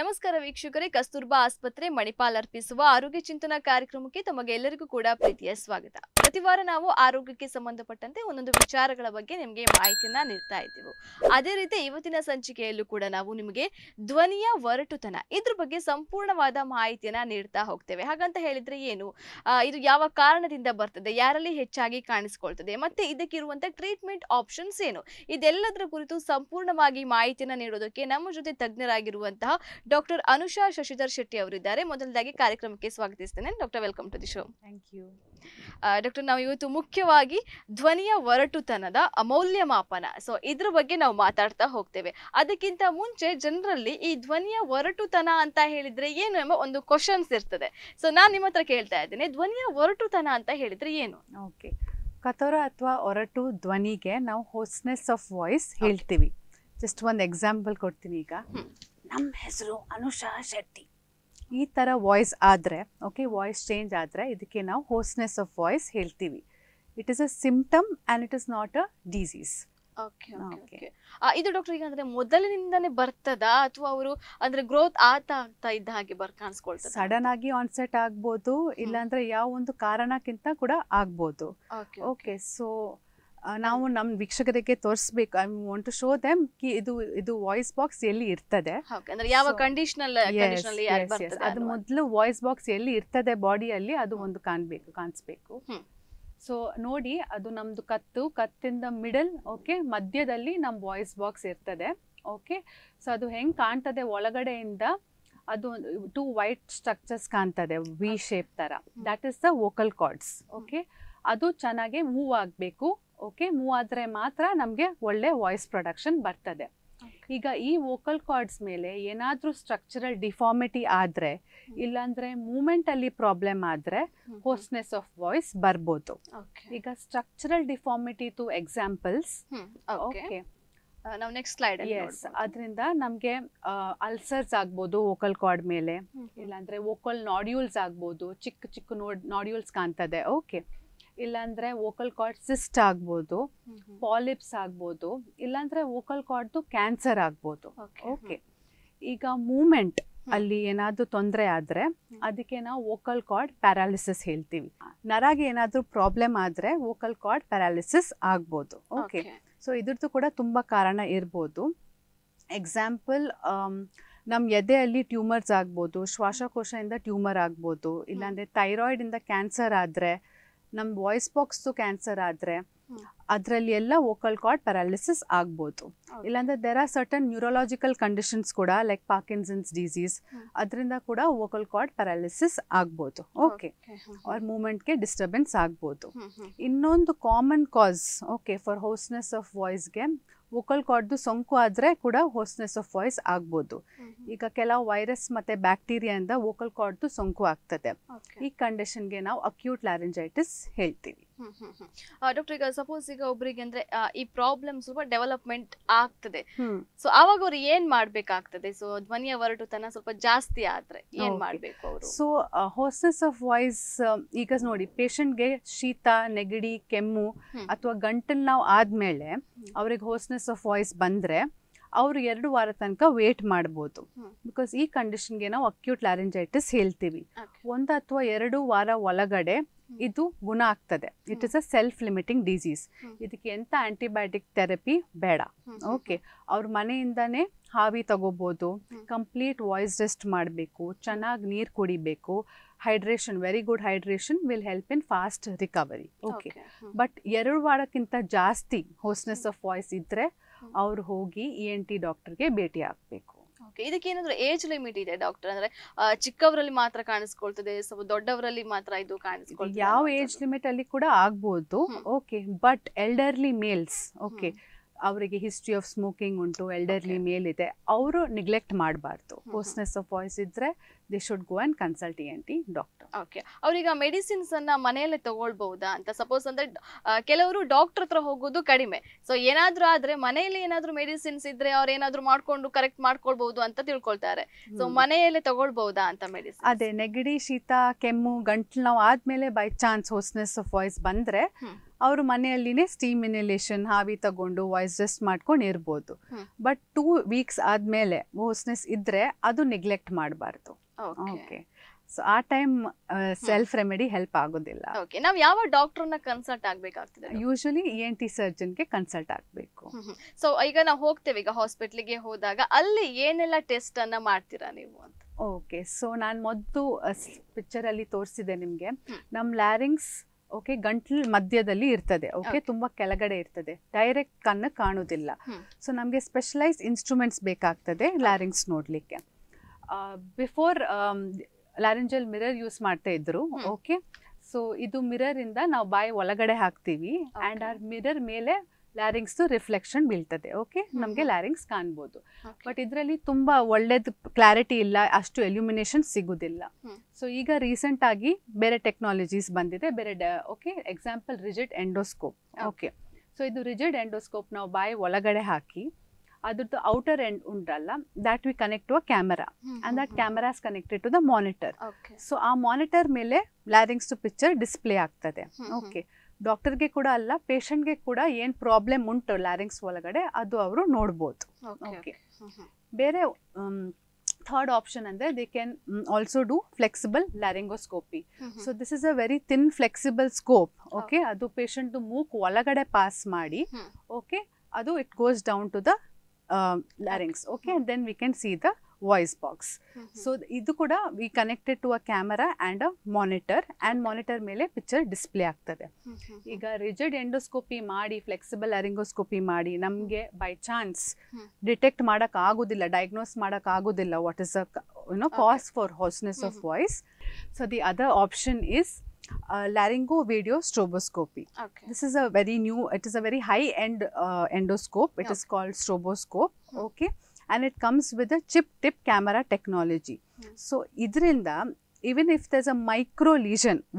ನಮಸ್ಕಾರ ವೀಕ್ಷಕರೇ ಕಸ್ತೂರ್ಬಾ ಆಸ್ಪತ್ರೆ ಮಣಿಪಾಲ್ ಅರ್ಪಿಸುವ ಆರೋಗ್ಯ ಚಿಂತನಾ ಕಾರ್ಯಕ್ರಮಕ್ಕೆ ತಮಗೆಲ್ಲರಿಗೂ ಎಲ್ಲರಿಗೂ ಕೂಡ ಪ್ರೀತಿಯ ಸ್ವಾಗತ ಪ್ರತಿ ವಾರ ನಾವು ಆರೋಗ್ಯಕ್ಕೆ ಸಂಬಂಧಪಟ್ಟಂತೆ ಒಂದೊಂದು ವಿಚಾರಗಳ ಬಗ್ಗೆ ನಿಮಗೆ ಮಾಹಿತಿಯನ್ನ ನೀಡ್ತಾ ಇದ್ದೀವಿ ಅದೇ ರೀತಿ ಇವತ್ತಿನ ಸಂಚಿಕೆಯಲ್ಲೂ ಕೂಡ ನಾವು ನಿಮಗೆ ಧ್ವನಿಯ ಒರಟುತನ ಇದ್ರ ಬಗ್ಗೆ ಸಂಪೂರ್ಣವಾದ ಮಾಹಿತಿಯನ್ನ ನೀಡ್ತಾ ಹೋಗ್ತೇವೆ ಹಾಗಂತ ಹೇಳಿದ್ರೆ ಏನು ಇದು ಯಾವ ಕಾರಣದಿಂದ ಬರ್ತದೆ ಯಾರಲ್ಲಿ ಹೆಚ್ಚಾಗಿ ಕಾಣಿಸ್ಕೊಳ್ತದೆ ಮತ್ತೆ ಇದಕ್ಕಿರುವಂತಹ ಟ್ರೀಟ್ಮೆಂಟ್ ಆಪ್ಷನ್ಸ್ ಏನು ಇದೆಲ್ಲದರ ಕುರಿತು ಸಂಪೂರ್ಣವಾಗಿ ಮಾಹಿತಿಯನ್ನ ನೀಡೋದಕ್ಕೆ ನಮ್ಮ ಜೊತೆ ತಜ್ಞರಾಗಿರುವಂತಹ ಡಾಕ್ಟರ್ ಅನುಷಾ ಶಶಿಧರ್ ಶೆಟ್ಟಿ ಅವರಿದ್ದಾರೆ ಮೊದಲದಾಗಿ ಕಾರ್ಯಕ್ರಮಕ್ಕೆ ಸ್ವಾಗತಿಸ್ತೇನೆ doctor welcome to the show thank you doctor ನಾವು ಇವತ್ತು ಮುಖ್ಯವಾಗಿ ಧ್ವನಿಯ ಒರಟುತನದ ಅಮೌಲ್ಯ ಮಾಪನ ಸೊ ಇದ್ರ ಬಗ್ಗೆ ನಾವು ಮಾತಾಡ್ತಾ ಹೋಗ್ತೇವೆ ಅದಕ್ಕಿಂತ ಮುಂಚೆ ಜನರಲ್ಲಿ ಈ ಧ್ವನಿಯ ಒರಟುತನ ಅಂತ ಹೇಳಿದ್ರೆ ಏನು ಎಂಬ ಒಂದು ಕ್ವಶನ್ಸ್ ಇರ್ತದೆ ಸೊ ನಾನು ನಿಮ್ಮ ಹತ್ರ ಕೇಳ್ತಾ ಇದ್ದೇನೆ ಧ್ವನಿಯ ಒರಟುತನ ಅಂತ ಹೇಳಿದ್ರೆ ಏನು ಓಕೆ ಕತೋರ ಅಥವಾ ಒರಟು ಧ್ವನಿಗೆ ನಾವು ಹೊಸ್ನೆಸ್ ಆಫ್ ವಾಯ್ಸ್ ಹೇಳ್ತೀವಿ ಜಸ್ಟ್ ಒಂದು ಎಕ್ಸಾಂಪಲ್ ಕೊಡ್ತೀನಿ ಈಗ ನಮ್ಮ ಹೆಸರು ಅನುಷಾ ಶೆಟ್ಟಿ ಈ ಥರ ವಾಯ್ಸ್ ಆದರೆ ಓಕೆ ವಾಯ್ಸ್ ಚೇಂಜ್ ಆದರೆ ಇದಕ್ಕೆ ನಾವು ಹೋಸ್ನೆಸ್ ಆಫ್ ವಾಯ್ಸ್ ಹೇಳ್ತೀವಿ it is a symptom and it is not a disease okay okay ಇದು ಡಾಕ್ಟರ್ ಈಗ ಅಂದ್ರೆ ಮೊದಲಿನಿಂದನೇ ಬರ್ತದಾ ಅಥವಾ ಅವರು ಅಂದ್ರೆ ಗ್ರೋತ್ ಆತ ಆಗ್ತಾ ಇದ್ದ ಹಾಗೆ ಬರ್ ಕಾಣಿಸ್ಕೊಳ್ತಾರೆ ಸಡನ್ ಆಗಿ ಆನ್ಸೆಟ್ ಆಗ್ಬೋದು ಇಲ್ಲಾಂದ್ರೆ ಯಾವ ಒಂದು ಕಾರಣಕ್ಕಿಂತ ಕೂಡ ಆಗ್ಬೋದು ಓಕೆ ಸೊ ನಾವು ನಮ್ ವೀಕ್ಷಕರಿಗೆ ತೋರಿಸ್ಬೇಕು I want to show them ಕಿ ಇದು ಇದು ವಾಯ್ಸ್ ಬಾಕ್ಸ್ ಎಲ್ಲಿ ಇರ್ತದೆ ಯಾವ ಕಂಡೀಷನಲ್ ಅದು ಮೊದಲು ವಾಯ್ಸ್ ಬಾಕ್ಸ್ ಎಲ್ಲಿ ಇರ್ತದೆ ಬಾಡಿಯಲ್ಲಿ ಅದು ಒಂದು ಕಾಣ್ಬೇಕು ಕಾಣಿಸ್ಬೇಕು ಸೊ ನೋಡಿ ಅದು ನಮ್ದು ಕತ್ತು ಕತ್ತಿಂದ ಮಿಡಲ್ ಓಕೆ ಮಧ್ಯದಲ್ಲಿ ನಮ್ ವಾಯ್ಸ್ ಬಾಕ್ಸ್ ಇರ್ತದೆ ಓಕೆ ಸೊ ಅದು ಹೆಂಗೆ ಕಾಣ್ತದೆ ಒಳಗಡೆಯಿಂದ ಅದು ಟೂ ವೈಟ್ ಸ್ಟ್ರಕ್ಚರ್ಸ್ ಕಾಣ್ತದೆ ವಿ ಶೇಪ್ ತರ that is the vocal cords okay ಅದು ಚೆನ್ನಾಗಿ ಮೂವ್ ಆಗಬೇಕು ಓಕೆ ಆದರೆ ಮಾತ್ರ ನಮಗೆ ಒಳ್ಳೆ ವಾಯ್ಸ್ ಪ್ರೊಡಕ್ಷನ್ ಬರ್ತದೆ ಈಗ ಈ ವೋಕಲ್ ಕಾರ್ಡ್ಸ್ ಮೇಲೆ ಏನಾದರೂ ಸ್ಟ್ರಕ್ಚರಲ್ ಡಿಫಾರ್ಮಿಟಿ ಆದರೆ ಇಲ್ಲಾಂದರೆ ಮೂಮೆಂಟಲ್ಲಿ ಪ್ರಾಬ್ಲಮ್ ಆದರೆ ಹೋಸ್ನೆಸ್ ಆಫ್ ವಾಯ್ಸ್ ಬರ್ಬೋದು ಈಗ structural deformity two examples okay ನಾವು ನೆಕ್ಸ್ಟ್ ಸ್ಲೈಡ್ ಎಸ್ ಅದರಿಂದ ನಮಗೆ ಅಲ್ಸರ್ಸ್ ಆಗ್ಬೋದು ವೋಕಲ್ ಕಾರ್ಡ್ ಮೇಲೆ ಇಲ್ಲಾಂದರೆ ವೋಕಲ್ ನಾಡ್ಯೂಲ್ಸ್ ಆಗ್ಬೋದು ಚಿಕ್ಕ ಚಿಕ್ಕ ನೋಡ್ ನಾಡ್ಯೂಲ್ಸ್ ಕಾಣ್ತದೆ ಓಕೆ ಇಲ್ಲಾಂದ್ರೆ ವೋಕಲ್ ಕಾರ್ಡ್ ಸಿಸ್ಟ್ ಆಗ್ಬೋದು ಪಾಲಿಪ್ಸ್ ಆಗ್ಬೋದು ಇಲ್ಲಾಂದ್ರೆ ವೋಕಲ್ ಕಾರ್ಡ್ದು ಕ್ಯಾನ್ಸರ್ ಆಗ್ಬೋದು ಓಕೆ ಈಗ ಮೂಮೆಂಟ್ ಅಲ್ಲಿ ಏನಾದರೂ ತೊಂದರೆ ಆದರೆ ಅದಕ್ಕೆ ನಾವು ವೋಕಲ್ ಕಾರ್ಡ್ ಪ್ಯಾರಾಲಿಸಿಸ್ ಹೇಳ್ತೀವಿ ನರಾಗೆ ಏನಾದರೂ ಪ್ರಾಬ್ಲಮ್ ಆದರೆ ವೋಕಲ್ ಕಾರ್ಡ್ ಪ್ಯಾರಾಲಿಸಿಸ್ ಆಗ್ಬೋದು ಓಕೆ ಸೊ ಇದ್ರದ್ದು ಕೂಡ ತುಂಬ ಕಾರಣ ಇರ್ಬೋದು ಎಕ್ಸಾಂಪಲ್ um, ನಮ್ಮ ಎದೆಯಲ್ಲಿ ಟ್ಯೂಮರ್ಸ್ ಆಗ್ಬೋದು ಶ್ವಾಸಕೋಶದಿಂದ ಟ್ಯೂಮರ್ ಆಗ್ಬೋದು ಇಲ್ಲಾಂದರೆ ಥೈರಾಯ್ಡಿಂದ ಕ್ಯಾನ್ಸರ್ ಆದರೆ ನಮ್ ವಾಯ್ಸ್ ಬಾಕ್ಸ್ದು ಕ್ಯಾನ್ಸರ್ ಆದರೆ ಅದರಲ್ಲಿ ಎಲ್ಲ ವೋಕಲ್ ಕಾರ್ಡ್ ಪ್ಯಾರಾಲಿಸಿಸ್ ಆಗ್ಬೋದು ಇಲ್ಲಾಂದ್ರೆ there are certain neurological conditions ಕೂಡ ಲೈಕ್ ಪಾರ್ಕಿನ್ಸನ್ಸ್ ಡಿಸೀಸ್ ಅದರಿಂದ ಕೂಡ ವೋಕಲ್ ಕಾರ್ಡ್ ಪ್ಯಾರಾಲಿಸಿಸ್ ಆಗ್ಬೋದು ಓಕೆ ಅವ್ರ ಮೂಮೆಂಟ್ಗೆ ಡಿಸ್ಟರ್ಬೆನ್ಸ್ ಆಗ್ಬೋದು ಇನ್ನೊಂದು common cause okay for hoarseness of ವಾಯ್ಸ್ಗೆ ವೋಕಲ್ ಕಾರ್ಡ್ದು ಸೋಂಕು ಆದರೆ ಕೂಡ ಹೊಸ್ನೆಸ್ ಆಫ್ ವಾಯ್ಸ್ ಆಗ್ಬೋದು ಈಗ ಕೆಲವು ವೈರಸ್ ಮತ್ತು ಬ್ಯಾಕ್ಟೀರಿಯಾದಿಂದ ವೋಕಲ್ ಕಾರ್ಡ್ದು ಸೋಂಕು ಆಗ್ತದೆ ಈ ಕಂಡೀಷನ್ಗೆ ನಾವು ಅಕ್ಯೂಟ್ ಲ್ಯಾರೆಂಜೈಟಿಸ್ ಹೇಳ್ತೀವಿ ಡಾಕ್ಟರ್ ಈಗ ಸಪೋಸ್ ಈಗ ಒಬ್ಬರಿಗೆ ಅಂದ್ರೆ ಈ ಪ್ರಾಬ್ಲಮ್ ಸ್ವಲ್ಪ ಡೆವಲಪ್ಮೆಂಟ್ ಆಗ್ತದೆ ಸೊ ಅವಾಗ ಅವ್ರು ಏನ್ ಮಾಡ್ಬೇಕಾಗ್ತದೆ ಸೊ ಧ್ವನಿಯ ಹೊರಟುತನ ಸ್ವಲ್ಪ ಜಾಸ್ತಿ ಆದ್ರೆ ಏನ್ ಮಾಡ್ಬೇಕು ಸೊ ಹೋಸ್ನೆಸ್ ಆಫ್ ವಾಯ್ಸ್ ಈಗ ನೋಡಿ ಪೇಷಂಟ್ಗೆ ಶೀತ ನೆಗಡಿ ಕೆಮ್ಮು ಅಥವಾ ಗಂಟಲ್ ನಾವು ಆದ್ಮೇಲೆ ಅವ್ರಿಗೆ ಹೋಸ್ನೆಸ್ ಆಫ್ ವಾಯ್ಸ್ ಬಂದ್ರೆ ಅವರು ಎರಡು ವಾರ ತನಕ ವೇಟ್ ಮಾಡ್ಬೋದು ಬಿಕಾಸ್ ಈ ಕಂಡೀಷನ್ಗೆ ನಾವು ಅಕ್ಯೂಟ್ ಲ್ಯಾರೆಂಜೈಟಿಸ್ ಹೇಳ್ತೀವಿ ಒಂದು ಅಥವಾ ಎರಡು ವಾರ ಒಳಗಡೆ ಇದು ಗುಣ ಆಗ್ತದೆ it is a self limiting disease ಇದಕ್ಕೆ ಎಂಥ ಆಂಟಿಬಯೋಟಿಕ್ ಥೆರಪಿ ಬೇಡ ಓಕೆ ಅವ್ರ ಮನೆಯಿಂದನೇ ಹಾವಿ ತಗೋಬೋದು ಕಂಪ್ಲೀಟ್ ವಾಯ್ಸ್ ರೆಸ್ಟ್ ಮಾಡಬೇಕು ಚೆನ್ನಾಗಿ ನೀರು ಕುಡಿಬೇಕು hydration very good hydration will help in fast recovery okay but ಎರಡು ವಾರಕ್ಕಿಂತ ಜಾಸ್ತಿ ಹೋಸ್ನೆಸ್ ಆಫ್ ವಾಯ್ಸ್ ಇದ್ದರೆ ಅವ್ರು ಹೋಗಿ ಇ ಎನ್ ಟಿ ಡಾಕ್ಟರ್ಗೆ ಭೇಟಿ ಆಗಬೇಕು ಓಕೆ ಇದಕ್ಕೆ ಏನಾದರೂ ಏಜ್ ಲಿಮಿಟ್ ಇದೆ ಡಾಕ್ಟರ್ ಅಂದ್ರೆ ಚಿಕ್ಕವರಲ್ಲಿ ಮಾತ್ರ ಕಾಣಿಸ್ಕೊಳ್ತದೆ ಸ್ವಲ್ಪ ದೊಡ್ಡವರಲ್ಲಿ ಮಾತ್ರ ಇದು ಕಾಣಿಸ್ಕೊಳ್ತದೆ ಯಾವ ಏಜ್ ಲಿಮಿಟ್ ಅಲ್ಲಿ ಕೂಡ ಆಗ್ಬೋದು okay but elderly males okay ಅವರಿಗೆ ಹಿಸ್ಟ್ರಿ ಆಫ್ ಸ್ಮೋಕಿಂಗ್ ಉಂಟು ಎಲ್ಡರ್ಲಿ ಮೇಲ್ ಇದೆ ಅವರು ನೆಗ್ಲೆಕ್ಟ್ ಮಾಡಬಾರ್ದು ಹೋಸ್ನೆಸ್ ಆಫ್ ವಾಯ್ಸ್ ಇದ್ರೆ they should go and consult E N T doctor okay ಅವ್ರೀಗ ಮೆಡಿಸಿನ್ಸ್ ಅನ್ನ ಮನೆಯಲ್ಲೇ ತಗೊಳ್ಬಹುದಾ ಅಂತ ಸಪೋಸ್ ಅಂದ್ರೆ ಕೆಲವರು ಡಾಕ್ಟರ್ ಹತ್ರ ಹೋಗೋದು ಕಡಿಮೆ ಸೊ ಏನಾದ್ರೂ ಆದ್ರೆ ಮನೆಯಲ್ಲಿ ಏನಾದ್ರೂ ಮೆಡಿಸಿನ್ಸ್ ಇದ್ರೆ ಅವ್ರು ಏನಾದ್ರೂ ಮಾಡ್ಕೊಂಡು ಕರೆಕ್ಟ್ ಮಾಡ್ಕೊಳ್ಬಹುದು ಅಂತ ತಿಳ್ಕೊಳ್ತಾರೆ ಸೊ ಮನೆಯಲ್ಲೇ ತಗೊಳ್ಬಹುದಾ ಅಂತ ಮೆಡಿಸಿನ್ ಅದೇ ನೆಗಡಿ ಶೀತ ಕೆಮ್ಮು ಗಂಟ್ಲು ನಾವು ಆದ್ಮೇಲೆ by chance hoarseness of voice ಬಂದ್ರೆ ಅವರು ಮನೆಯಲ್ಲಿನೇ ಸ್ಟೀಮ್ ಇನ್ಹಲೇಷನ್ ಹಾವಿ ತಗೊಂಡು ವಾಯ್ಸ್ ರೆಸ್ಟ್ ಮಾಡ್ಕೊಂಡು ಇರ್ಬೋದು ಬಟ್ ಟೂ ವೀಕ್ಸ್ ಆದ್ಮೇಲೆ ಹೋಸ್ನೆಸ್ ಇದ್ರೆ ಅದು ನೆಗ್ಲೆಕ್ಟ್ ಮಾಡಬಾರ್ದು ಓಕೆ ಸೊ ಆ ಟೈಮ್ ಸೆಲ್ಫ್ ರೆಮಿಡಿ ಹೆಲ್ಪ್ ಆಗೋದಿಲ್ಲ ಓಕೆ ನಾವು ಯಾವ ಡಾಕ್ಟರ್ನ ಕನ್ಸಲ್ಟ್ ಆಗಬೇಕಾಗ್ತದೆ ಯೂಶಲಿ ಇ ಎನ್ ಟಿ ಸರ್ಜನ್ಗೆ ಕನ್ಸಲ್ಟ್ ಆಗಬೇಕು ಸೊ ಈಗ ನಾವು ಹೋಗ್ತೇವೆ ಈಗ ಹಾಸ್ಪಿಟ್ಲಿಗೆ ಹೋದಾಗ ಅಲ್ಲಿ ಏನೆಲ್ಲ ಟೆಸ್ಟ್ ಅನ್ನ ಮಾಡ್ತೀರಾ ನೀವು ಅಂತ ಓಕೆ ಸೊ ನಾನು ಮೊದಲು ಅಲ್ಲಿ ತೋರಿಸಿದೆ ನಿಮಗೆ ನಮ್ಮ ಲ್ಯಾರಿಂಗ್ಸ್ ಓಕೆ ಗಂಟ್ಲು ಮಧ್ಯದಲ್ಲಿ ಇರ್ತದೆ ಓಕೆ ತುಂಬಾ ಕೆಳಗಡೆ ಇರ್ತದೆ ಡೈರೆಕ್ಟ್ ಕಣ್ಣು ಕಾಣುವುದಿಲ್ಲ ಸೊ ನಮಗೆ ಸ್ಪೆಷಲೈಸ್ ಇನ್ಸ್ಟ್ರೂಮೆಂಟ್ಸ್ ಬೇಕಾಗ್ತದೆ ಲ್ಯಾರಿಂಗ್ಸ್ ನೋಡಲಿಕ್ಕೆ ಬಿಫೋರ್ ಲ್ಯಾರೆಂಜಲ್ ಮಿರರ್ ಯೂಸ್ ಮಾಡ್ತಾ ಇದ್ರು ಓಕೆ ಸೊ ಇದು ಮಿರರ್ ಇಂದ ನಾವು ಬಾಯಿ ಒಳಗಡೆ ಹಾಕ್ತೀವಿ ಅಂಡ್ ಆರ್ ಮಿರರ್ ಮೇಲೆ ಲ್ಯಾರಿಂಗ್ಸ್ ರಿಫ್ಲೆಕ್ಷನ್ ಬೀಳ್ತದೆ ಓಕೆ ನಮಗೆ ಲ್ಯಾರಿಂಗ್ಸ್ ಕಾಣ್ಬೋದು ಬಟ್ ಇದರಲ್ಲಿ ತುಂಬಾ ಒಳ್ಳೇದು ಕ್ಲಾರಿಟಿ ಇಲ್ಲ ಅಷ್ಟು ಎಲ್ಯುಮಿನೇಷನ್ ಸಿಗುದಿಲ್ಲ ಸೊ ಈಗ ರೀಸೆಂಟ್ ಆಗಿ ಬೇರೆ ಟೆಕ್ನಾಲಜೀಸ್ ಬಂದಿದೆ ಬೇರೆ okay example rigid endoscope okay so ಇದು ರಿಜಿಡ್ ಎಂಡೋಸ್ಕೋಪ್ ನಾವು ಬಾಯಿ ಒಳಗಡೆ ಹಾಕಿ ಅದ್ರದ್ದು ಔಟರ್ ಎಂಡ್ ಉಂಟಲ್ಲ that we connect to a camera and that camera's connected to the monitor so ಆ ಮಾನಿಟರ್ ಮೇಲೆ ಲ್ಯಾರಿಂಗ್ಸ್ ಟು ಪಿಕ್ಚರ್ ಡಿಸ್ಪ್ಲೇ ಆಗ್ತದೆ ಓಕೆ ಡಾಕ್ಟರ್ಗೆ ಕೂಡ ಅಲ್ಲ ಪೇಷಂಟ್ಗೆ ಕೂಡ ಏನು ಪ್ರಾಬ್ಲಮ್ ಉಂಟು ಲ್ಯಾರಿಂಗ್ಸ್ ಒಳಗಡೆ ಅದು ಅವರು ನೋಡ್ಬೋದು ಓಕೆ ಬೇರೆ ಥರ್ಡ್ ಆಪ್ಷನ್ ಅಂದರೆ they can also do flexible laryngoscopy so this is a very thin flexible scope okay ಅದು ಪೇಷಂಟ್ದು ಮೂಕ್ ಒಳಗಡೆ ಪಾಸ್ ಮಾಡಿ ಓಕೆ ಅದು it goes down to the um, larynx, okay, and then we can see the voice box. Mm -hmm. So, idu kuda we connected to a camera and a monitor and monitor mele picture display ಆಗ್ತದೆ. iga rigid endoscopy maadi, flexible laryngoscopy maadi namge by chance detect ಮಾಡಕ್ ಆಗೋದಿಲ್ಲ diagnose ಮಾಡಕ್ ಆಗೋದಿಲ್ಲ what is the you know cause for hoarseness of voice. So, the other option is uh, laryngovideo stroboscopy. Okay. This is a very new, it is a very high-end uh, endoscope. It okay. is called stroboscope. Okay. And it comes with a chip tip camera technology. Mm. So, idrinda even if there's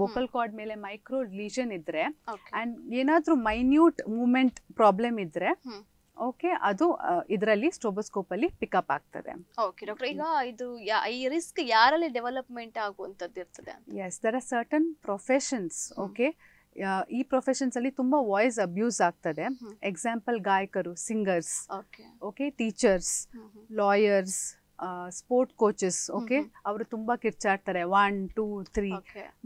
vocal cord mele micro lesion ಮೇಲೆ micro lesion ಇದ್ರೆ and ಏನಾದ್ರೂ minute movement problem ಇದ್ರೆ okay ಅದು ಇದರಲ್ಲಿ ಸ್ಟೋಬೋಸ್ಕೋಪ್ ಅಲ್ಲಿ pickup ಆಗ್ತದೆ okay doctor ಈಗ ಇದು ಈ ರಿಸ್ಕ್ ಯಾರಲ್ಲಿ ಡೆವಲಪ್ಮೆಂಟ್ ಆಗುವಂತದ್ದು ಇರ್ತದೆ as there are certain professions okay ಈ ಪ್ರೊಫೆಷನ್ಸ್ ಅಲ್ಲಿ ತುಂಬಾ ವಾಯ್ಸ್ ಅಬ್ಯೂಸ್ ಆಗ್ತದೆ ಎಕ್ಸಾಂಪಲ್ ಗಾಯಕರು singers okay teachers lawyers sport coaches okay ಅವರು ತುಂಬಾ ಕಿರ್ಚಾಡ್ತಾರೆ ಒನ್ ಟೂ ತ್ರೀ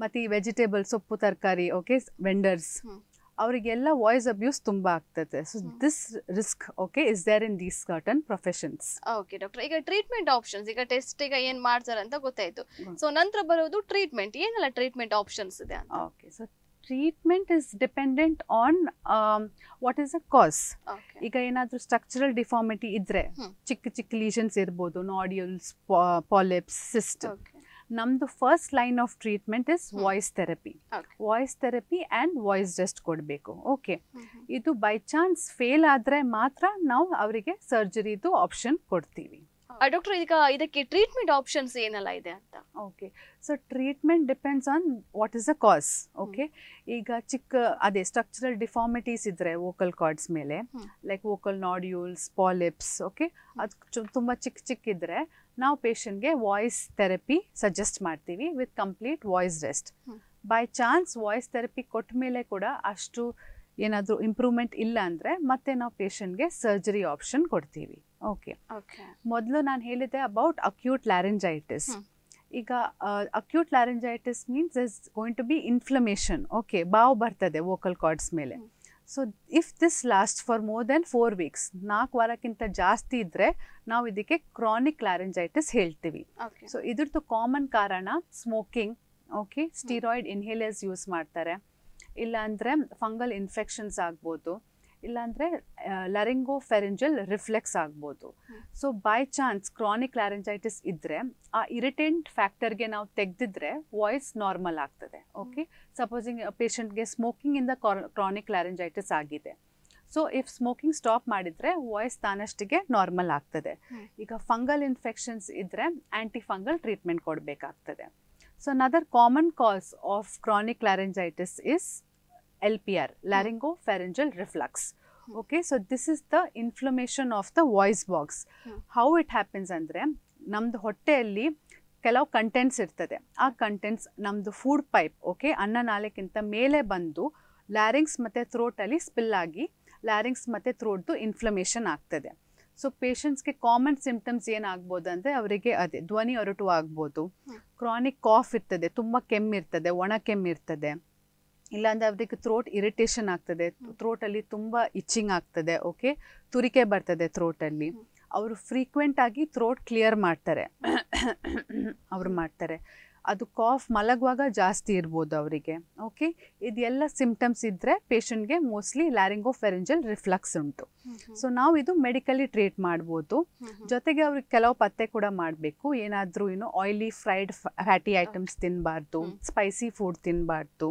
ಮತ್ತೆ ಈ ವೆಜಿಟೇಬಲ್ ಸೊಪ್ಪು ತರಕಾರಿ ಓಕೆ ವೆಂಡರ್ಸ್ ಅವರಿಗೆಲ್ಲ ವಾಯ್ಸ್ ಅಬ್ಯೂಸ್ ತುಂಬ ಆಗ್ತದೆ so this risk okay is there in these certain professions okay doctor ಈಗ ಟ್ರೀಟ್ಮೆಂಟ್ ಆಪ್ಷನ್ಸ್ ಈಗ ಟೆಸ್ಟ್ ಈಗ ಏನು ಮಾಡ್ತಾರೆ ಅಂತ ಗೊತ್ತಾಯಿತು ಸೊ ನಂತರ ಬರೋದು ಟ್ರೀಟ್ಮೆಂಟ್ ಏನೆಲ್ಲ ಟ್ರೀಟ್ಮೆಂಟ್ ಆಪ್ಷನ್ಸ್ ಇದೆ okay so treatment is dependent on what is a cause ಈಗ ಏನಾದರೂ ಸ್ಟ್ರಕ್ಚರಲ್ ಡಿಫಾರ್ಮಿಟಿ ಇದ್ರೆ ಚಿಕ್ಕ ಚಿಕ್ಕ ಲೀಷನ್ಸ್ ಇರ್ಬೋದು ನಾಡಿಯಲ್ಸ್ ಪಾಲಿಪ್ಸ್ ಸಿಸ್ಟಮ್ ನಮ್ಮದು first line of treatment is voice therapy voice therapy and voice just ಕೊಡಬೇಕು ಓಕೆ ಇದು ಬೈ ಚಾನ್ಸ್ ಫೇಲ್ ಆದರೆ ಮಾತ್ರ ನಾವು ಅವರಿಗೆ ಸರ್ಜರಿದು ಆಪ್ಷನ್ ಕೊಡ್ತೀವಿ ಡಾಕ್ಟರ್ ಈಗ ಇದಕ್ಕೆ ಟ್ರೀಟ್ಮೆಂಟ್ ಆಪ್ಷನ್ಸ್ ಏನೆಲ್ಲ ಇದೆ ಅಂತ okay so treatment depends on what is a cause okay ಈಗ ಚಿಕ್ಕ ಅದೇ ಸ್ಟ್ರಕ್ಚರಲ್ ಡಿಫಾರ್ಮಿಟೀಸ್ ಇದ್ದರೆ ವೋಕಲ್ ಕಾರ್ಡ್ಸ್ ಮೇಲೆ like vocal nodules polyps okay ಅದು ತುಂಬ ಚಿಕ್ಕ ಚಿಕ್ಕಿದ್ರೆ ನಾವು ಪೇಷಂಟ್ಗೆ ವಾಯ್ಸ್ ಥೆರಪಿ ಸಜೆಸ್ಟ್ ಮಾಡ್ತೀವಿ with complete voice rest by chance voice therapy ಕೊಟ್ಟ ಮೇಲೆ ಕೂಡ ಅಷ್ಟು ಏನಾದರೂ ಇಂಪ್ರೂವ್ಮೆಂಟ್ ಇಲ್ಲ ಅಂದರೆ ಮತ್ತೆ ನಾವು ಪೇಷಂಟ್ಗೆ ಸರ್ಜರಿ ಆಪ್ಷನ್ ಕೊಡ್ತೀವಿ ಓಕೆ ಮೊದಲು ನಾನು ಹೇಳಿದೆ ಅಬೌಟ್ ಅಕ್ಯೂಟ್ ಲ್ಯಾರೆಂಜೈಟಿಸ್ ಈಗ acute laryngitis means is going to be inflammation okay ಬಾವು ಬರ್ತದೆ ವೋಕಲ್ ಕಾರ್ಡ್ಸ್ ಮೇಲೆ so if this last for more than four weeks ನಾಲ್ಕು ವಾರಕ್ಕಿಂತ ಜಾಸ್ತಿ ಇದ್ದರೆ ನಾವು ಇದಕ್ಕೆ ಕ್ರಾನಿಕ್ ಲ್ಯಾರೆಂಜೈಟಿಸ್ ಹೇಳ್ತೀವಿ ಸೊ ಇದ್ರದ್ದು ಕಾಮನ್ ಕಾರಣ smoking okay steroid inhalers use ಮಾಡ್ತಾರೆ ಇಲ್ಲಾಂದರೆ ಫಂಗಲ್ ಇನ್ಫೆಕ್ಷನ್ಸ್ ಆಗ್ಬೋದು ಇಲ್ಲಾಂದರೆ ಲರಿಂಗೋ ಫೆರೆಂಜಲ್ ರಿಫ್ಲೆಕ್ಸ್ ಆಗ್ಬೋದು so by chance chronic laryngitis ಇದ್ದರೆ ಆ ಇರಿಟೆಂಟ್ ಫ್ಯಾಕ್ಟರ್ಗೆ ನಾವು ತೆಗೆದಿದ್ರೆ ವಾಯ್ಸ್ ನಾರ್ಮಲ್ ಆಗ್ತದೆ ಓಕೆ ಸಪೋಸಿಂಗ್ ಪೇಷಂಟ್ಗೆ ಸ್ಮೋಕಿಂಗಿಂದ ಕ್ರಾನಿಕ್ ಲ್ಯಾರೆಂಜೈಟಿಸ್ ಆಗಿದೆ ಸೊ ಇಫ್ ಸ್ಮೋಕಿಂಗ್ ಸ್ಟಾಪ್ ಮಾಡಿದರೆ ವಾಯ್ಸ್ ತಾನಷ್ಟಿಗೆ ನಾರ್ಮಲ್ ಆಗ್ತದೆ ಈಗ ಫಂಗಲ್ ಇನ್ಫೆಕ್ಷನ್ಸ್ ಇದ್ದರೆ ಆ್ಯಂಟಿ ಫಂಗಲ್ ಟ್ರೀಟ್ಮೆಂಟ್ ಕೊಡಬೇಕಾಗ್ತದೆ so another common cause of chronic laryngitis is L P R laryngo laryngopharyngeal reflux okay so this is the inflammation of the voice box how it happens ಅಂದರೆ ನಮ್ದು ಹೊಟ್ಟೆಯಲ್ಲಿ ಕೆಲವು contents ಇರ್ತದೆ ಆ contents ನಮ್ಮದು food pipe okay ಅನ್ನ ನಾಲೆಕ್ಕಿಂತ ಮೇಲೆ ಬಂದು ಲ್ಯಾರಿಂಗ್ಸ್ ಮತ್ತು ಥ್ರೋಟಲ್ಲಿ ಸ್ಪಿಲ್ ಆಗಿ ಲ್ಯಾರಿಂಗ್ಸ್ ಮತ್ತು ಥ್ರೋಟ್ದು ಇನ್ಫ್ಲಮೇಷನ್ ಆಗ್ತದೆ ಸೊ ಪೇಷಂಟ್ಸ್ಗೆ ಕಾಮನ್ ಸಿಂಪ್ಟಮ್ಸ್ ಏನಾಗ್ಬೋದು ಅಂದರೆ ಅವರಿಗೆ ಅದೇ ಧ್ವನಿ ಹೊರಟು ಆಗ್ಬೋದು ಕ್ರಾನಿಕ್ ಕಾಫ್ ಇರ್ತದೆ ತುಂಬ ಕೆಮ್ಮಿರ್ತದೆ ಒಣ ಕೆಮ್ಮಿರ್ತದೆ ಇಲ್ಲಾಂದರೆ ಅದಕ್ಕೆ ಥ್ರೋಟ್ ಇರಿಟೇಷನ್ ಆಗ್ತದೆ ಥ್ರೋಟಲ್ಲಿ ತುಂಬ ಇಚ್ಚಿಂಗ್ ಆಗ್ತದೆ ಓಕೆ ತುರಿಕೆ ಬರ್ತದೆ ಥ್ರೋಟಲ್ಲಿ ಅವರು ಫ್ರೀಕ್ವೆಂಟಾಗಿ ಆಗಿ ಥ್ರೋಟ್ ಕ್ಲಿಯರ್ ಮಾಡ್ತಾರೆ ಅವರು ಮಾಡ್ತಾರೆ ಅದು ಕಾಫ್ ಮಲಗುವಾಗ ಜಾಸ್ತಿ ಇರ್ಬೋದು ಅವರಿಗೆ ಓಕೆ ಇದೆಲ್ಲ ಸಿಂಪ್ಟಮ್ಸ್ ಇದ್ದರೆ ಪೇಷಂಟ್ಗೆ ಮೋಸ್ಟ್ಲಿ ಲ್ಯಾರಿಂಗೋ ಫೆರೆಂಜಲ್ ರಿಫ್ಲಕ್ಸ್ ಉಂಟು ಸೊ ನಾವು ಇದು ಮೆಡಿಕಲಿ ಟ್ರೀಟ್ ಮಾಡ್ಬೋದು ಜೊತೆಗೆ ಅವ್ರಿಗೆ ಕೆಲವು ಪತ್ತೆ ಕೂಡ ಮಾಡಬೇಕು ಏನಾದರೂ ಏನು ಆಯಿಲಿ ಫ್ರೈಡ್ ಫ್ಯಾಟಿ ಐಟಮ್ಸ್ ತಿನ್ನಬಾರ್ದು ಸ್ಪೈಸಿ ಫುಡ್ ತಿನ್ನಬಾರ್ದು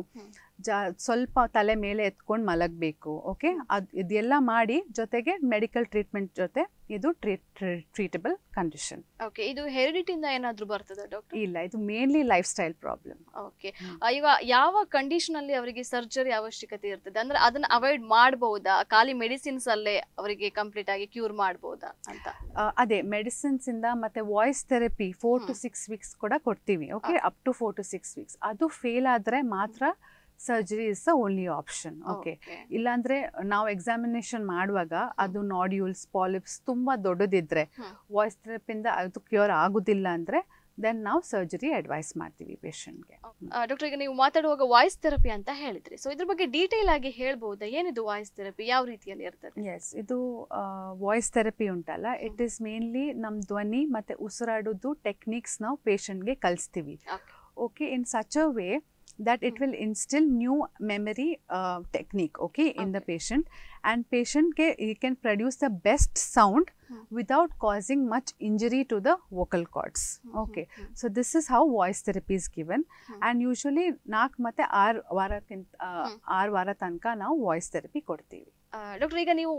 ಜಾ ಸ್ವಲ್ಪ ತಲೆ ಮೇಲೆ ಎತ್ಕೊಂಡು ಮಲಗಬೇಕು ಓಕೆ ಅದು ಇದೆಲ್ಲ ಮಾಡಿ ಜೊತೆಗೆ ಮೆಡಿಕಲ್ ಟ್ರೀಟ್ಮೆಂಟ್ ಜೊತೆ ಇದು ಟ್ರೀಟ್ ಟ್ರೀಟಬಲ್ ಕಂಡೀಷನ್ ಓಕೆ ಇದು ಹೆರಿಡಿಟಿಯಿಂದ ಏನಾದರೂ ಬರ್ತದೆ ಡಾಕ್ಟರ್ ಇಲ್ಲ ಇದು mainly lifestyle problem okay ಈಗ ಯಾವ ಕಂಡೀಷನಲ್ಲಿ ಅವರಿಗೆ ಸರ್ಜರಿ ಅವಶ್ಯಕತೆ ಇರ್ತದೆ ಅಂದರೆ ಅದನ್ನು ಅವಾಯ್ಡ್ ಮಾಡ್ಬೋದಾ ಖಾಲಿ ಮೆಡಿಸಿನ್ಸ್ ಅಲ್ಲೇ ಅವರಿಗೆ ಕಂಪ್ಲೀಟ್ ಆಗಿ ಕ್ಯೂರ್ ಮಾಡ್ಬೋದಾ ಅಂತ ಅದೇ ಮೆಡಿಸಿನ್ಸ್ ಇಂದ ಮತ್ತೆ voice therapy four to six weeks ಕೂಡ ಕೊಡ್ತೀವಿ okay up to four to six weeks ಅದು ಫೇಲ್ ಆದರೆ ಮಾತ್ರ surgery is the only option okay ಇಲ್ಲಾಂದ್ರೆ ನಾವು ಎಕ್ಸಾಮಿನೇಷನ್ ಮಾಡುವಾಗ ಅದು ನಾಡ್ಯೂಲ್ಸ್ ಪಾಲಿಪ್ಸ್ ತುಂಬಾ ದೊಡ್ಡದಿದ್ರೆ ವಾಯ್ಸ್ ಥೆರಪಿಯಿಂದ ಅದು ಕ್ಯೂರ್ ಆಗುದಿಲ್ಲ ಅಂದ್ರೆ ದೆನ್ ನಾವು ಸರ್ಜರಿ ಅಡ್ವೈಸ್ ಮಾಡ್ತೀವಿ ಪೇಷಂಟ್ಗೆ ಡಾಕ್ಟರ್ ಈಗ ನೀವು ಮಾತಾಡುವಾಗ ವಾಯ್ಸ್ ಥೆರಪಿ ಅಂತ ಹೇಳಿದ್ರಿ ಸೊ ಇದ್ರ ಬಗ್ಗೆ ಡೀಟೇಲ್ ಆಗಿ ಹೇಳ್ಬೋದಾ ಏನಿದು ವಾಯ್ಸ್ ಥೆರಪಿ ಯಾವ ರೀತಿಯಲ್ಲಿ ಇರ್ತದೆ ಎಸ್ ಇದು ವಾಯ್ಸ್ ಥೆರಪಿ ಉಂಟಲ್ಲ ಇಟ್ ಈಸ್ ಮೇನ್ಲಿ ನಮ್ಮ ಧ್ವನಿ ಮತ್ತೆ ಉಸಿರಾಡೋದು ಟೆಕ್ನಿಕ್ಸ್ ನಾವು ಪೇಷಂಟ್ಗೆ ಕಲಿಸ್ತೀವಿ okay in such a way that it will instill new memory uh, technique okay, okay, in the patient and patient can, he can produce the best sound mm -hmm. without causing much injury to the vocal cords mm -hmm. okay so this is how voice therapy is given mm -hmm. and usually ನಾಲ್ಕು ಮತ್ತೆ ಆರು ವಾರಕ್ಕಿಂತ ಆರು ವಾರ ತನಕ ನಾವು doctor therapy ಕೊಡ್ತೀವಿ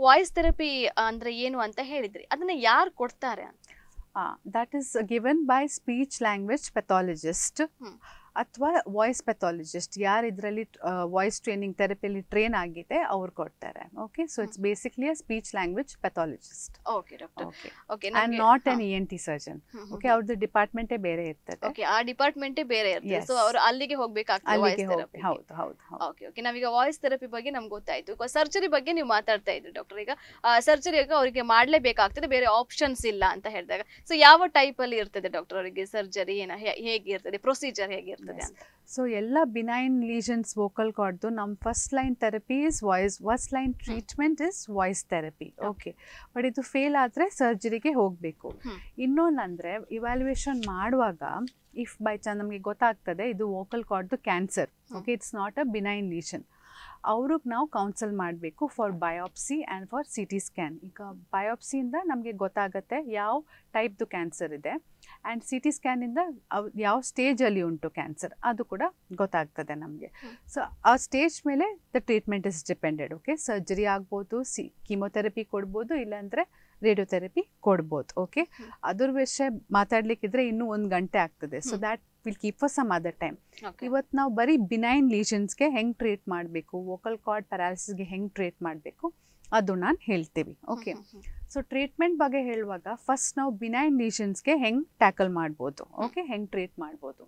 voice therapy andre yenu anta helidri adanna ಅಂತ kodtare ಅದನ್ನ that is That is speech language speech mm pathologist ಅಥವಾ ವಾಯ್ಸ್ ಪೆಥಾಲಜಿಸ್ಟ್ ಯಾರು ಇದರಲ್ಲಿ ವಾಯ್ಸ್ ಟ್ರೈನಿಂಗ್ ಥೆರಪಿಯಲ್ಲಿ ಟ್ರೈನ್ ಆಗಿದೆ ಅವ್ರು ಕೊಡ್ತಾರೆ okay so it's basically uh speech language pathologist okay doctor okay and not an E N T surgeon okay ಅವ್ರದ್ದು ಡಿಪಾರ್ಟ್ಮೆಂಟೇ ಬೇರೆ ಇರ್ತದೆ ಓಕೆ ಆ ಡಿಪಾರ್ಟ್ಮೆಂಟೇ ಬೇರೆ ಇರ್ತದೆ ಸೊ ಅವರು ಅಲ್ಲಿಗೆ ಹೋಗಬೇಕಾಗ್ತದೆ ಹೌದು ಹೌದು ಓಕೆ ಓಕೆ ನಾವೀಗ ವಾಯ್ಸ್ ಥೆರಪಿ ಬಗ್ಗೆ ನಮ್ಗೆ ಗೊತ್ತಾಯ್ತು ಸರ್ಜರಿ ಬಗ್ಗೆ ನೀವು ಮಾತಾಡ್ತಾ ಇದ್ರಿ ಡಾಕ್ಟರ್ ಈಗ ಸರ್ಜರಿ ಅವರಿಗೆ ಮಾಡಲೇಬೇಕಾಗ್ತದೆ ಬೇರೆ ಆಪ್ಷನ್ಸ್ ಇಲ್ಲ ಅಂತ ಹೇಳಿದಾಗ ಸೊ ಯಾವ ಟೈಪಲ್ಲಿ ಇರ್ತದೆ ಡಾಕ್ಟರ್ ಅವರಿಗೆ ಸರ್ಜರಿ ಏನ ಹೇಗಿರ್ತದೆ ಪ್ರೊಸೀಜರ್ ಹೇಗಿರ್ತದೆ ಆಗ್ತದೆ ಸೊ ಎಲ್ಲ ಬಿನೈನ್ ಲೀಜನ್ಸ್ ವೋಕಲ್ ಕಾರ್ಡ್ದು ನಮ್ಮ first line therapy is voice first line treatment is voice therapy okay but ಇದು ಫೇಲ್ ಆದರೆ ಸರ್ಜರಿಗೆ ಹೋಗಬೇಕು ಇನ್ನೊಂದಂದರೆ ಇವ್ಯಾಲ್ಯೂಯೇಷನ್ ಮಾಡುವಾಗ ಇಫ್ ಬೈ ಚಾನ್ಸ್ ನಮಗೆ ಗೊತ್ತಾಗ್ತದೆ ಇದು ವೋಕಲ್ ಕಾರ್ಡ್ದು cancer okay it's not a benign lesion ಅವ್ರಿಗೆ ನಾವು ಕೌನ್ಸಲ್ ಮಾಡಬೇಕು for biopsy and for C T scan ಈಗ ಬಯೋಪ್ಸಿಯಿಂದ ನಮಗೆ ಗೊತ್ತಾಗುತ್ತೆ ಯಾವ ಟೈಪ್ದು ಕ್ಯಾನ್ಸರ್ ಇದೆ ಆ್ಯಂಡ್ ಸಿ ಟಿ ಸ್ಕ್ಯಾನಿಂದ ಯಾವ ಸ್ಟೇಜಲ್ಲಿ ಉಂಟು ಕ್ಯಾನ್ಸರ್ ಅದು ಕೂಡ ಗೊತ್ತಾಗ್ತದೆ ನಮಗೆ ಸೊ ಆ ಸ್ಟೇಜ್ ಮೇಲೆ the treatment is depended okay surgery ಆಗ್ಬೋದು ಸಿ ಕೀಮೊಥೆರಪಿ ಕೊಡ್ಬೋದು ಇಲ್ಲಾಂದರೆ ರೇಡಿಯೋ ಥೆರಪಿ ಕೊಡ್ಬೋದು ಓಕೆ ಅದ್ರ ವಿಷಯ ಮಾತಾಡ್ಲಿಕ್ಕಿದ್ರೆ ಇನ್ನೂ ಒಂದು ಗಂಟೆ ಆಗ್ತದೆ so that will keep for some other time ಇವತ್ತು ನಾವು ಬರೀ ಬಿನೈನ್ ಲೀಜನ್ಸ್ಗೆ ಹೆಂಗೆ ಟ್ರೀಟ್ ಮಾಡಬೇಕು ವೋಕಲ್ ಕಾರ್ಡ್ ಪ್ಯಾರಾಲಿಸಿಸ್ಗೆ ಹೆಂಗೆ ಟ್ರೀಟ್ ಮಾಡಬೇಕು ಅದು ನಾನು ಹೇಳ್ತೀವಿ ಓಕೆ ಸೊ ಟ್ರೀಟ್ಮೆಂಟ್ ಬಗ್ಗೆ ಹೇಳುವಾಗ ಫಸ್ಟ್ ನಾವು ಬಿನೈನ್ ಲೀಷನ್ಸ್ಗೆ ಹೆಂಗೆ ಟ್ಯಾಕಲ್ ಮಾಡ್ಬೋದು ಓಕೆ ಹೆಂಗೆ ಟ್ರೀಟ್ ಮಾಡ್ಬೋದು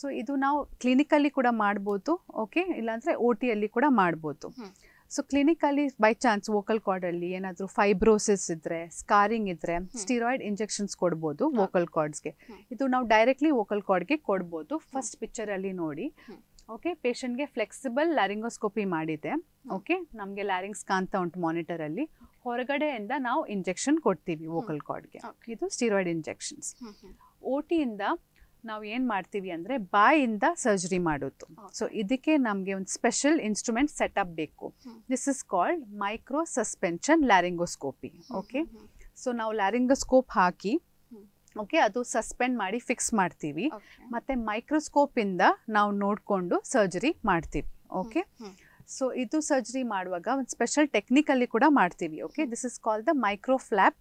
ಸೊ ಇದು ನಾವು ಕ್ಲಿನಿಕಲ್ಲಿ ಕೂಡ ಮಾಡ್ಬೋದು ಓಕೆ ಇಲ್ಲಾಂದರೆ ಓ ಟಿಯಲ್ಲಿ ಕೂಡ ಮಾಡ್ಬೋದು ಸೊ ಕ್ಲಿನಿಕಲ್ಲಿ ಬೈ ಚಾನ್ಸ್ ವೋಕಲ್ ಕಾರ್ಡಲ್ಲಿ ಏನಾದರೂ ಫೈಬ್ರೋಸಿಸ್ ಇದ್ರೆ ಸ್ಕಾರಿಂಗ್ ಇದ್ರೆ ಸ್ಟಿರಾಯ್ಡ್ ಇಂಜೆಕ್ಷನ್ಸ್ ಕೊಡ್ಬೋದು ವೋಕಲ್ ಕಾರ್ಡ್ಸ್ಗೆ ಇದು ನಾವು ಡೈರೆಕ್ಟ್ಲಿ ವೋಕಲ್ ಕಾರ್ಡ್ಗೆ ಕೊಡ್ಬೋದು ಫಸ್ಟ್ ಅಲ್ಲಿ ನೋಡಿ ಓಕೆ ಪೇಷಂಟ್ಗೆ ಫ್ಲೆಕ್ಸಿಬಲ್ ಲ್ಯಾರಿಂಗೋಸ್ಕೋಪಿ ಮಾಡಿದೆ ಓಕೆ ನಮಗೆ ಲ್ಯಾರಿಂಗ್ಸ್ ಕಾಣ್ತಾ ಉಂಟು ಮಾನಿಟರಲ್ಲಿ ಹೊರಗಡೆಯಿಂದ ನಾವು ಇಂಜೆಕ್ಷನ್ ಕೊಡ್ತೀವಿ ವೋಕಲ್ ಕಾರ್ಡ್ಗೆ ಇದು ಸ್ಟಿರಾಯ್ಡ್ ಇಂಜೆಕ್ಷನ್ಸ್ ಓಟಿಯಿಂದ ನಾವು ಏನು ಮಾಡ್ತೀವಿ ಅಂದರೆ ಬಾಯಿಂದ ಸರ್ಜರಿ ಮಾಡೋದು ಸೊ ಇದಕ್ಕೆ ನಮಗೆ ಒಂದು ಸ್ಪೆಷಲ್ ಇನ್ಸ್ಟ್ರೂಮೆಂಟ್ ಸೆಟಪ್ ಬೇಕು this is called micro suspension laryngoscopy okay so ನಾವು ಲ್ಯಾರಿಂಗೋಸ್ಕೋಪ್ ಹಾಕಿ ಓಕೆ ಅದು ಸಸ್ಪೆಂಡ್ ಮಾಡಿ ಫಿಕ್ಸ್ ಮಾಡ್ತೀವಿ ಮತ್ತು ಮೈಕ್ರೋಸ್ಕೋಪಿಂದ ನಾವು ನೋಡಿಕೊಂಡು ಸರ್ಜರಿ ಮಾಡ್ತೀವಿ ಓಕೆ ಸೊ ಇದು ಸರ್ಜರಿ ಮಾಡುವಾಗ ಒಂದು ಸ್ಪೆಷಲ್ ಟೆಕ್ನಿಕಲ್ಲಿ ಕೂಡ ಮಾಡ್ತೀವಿ okay this is called the micro flap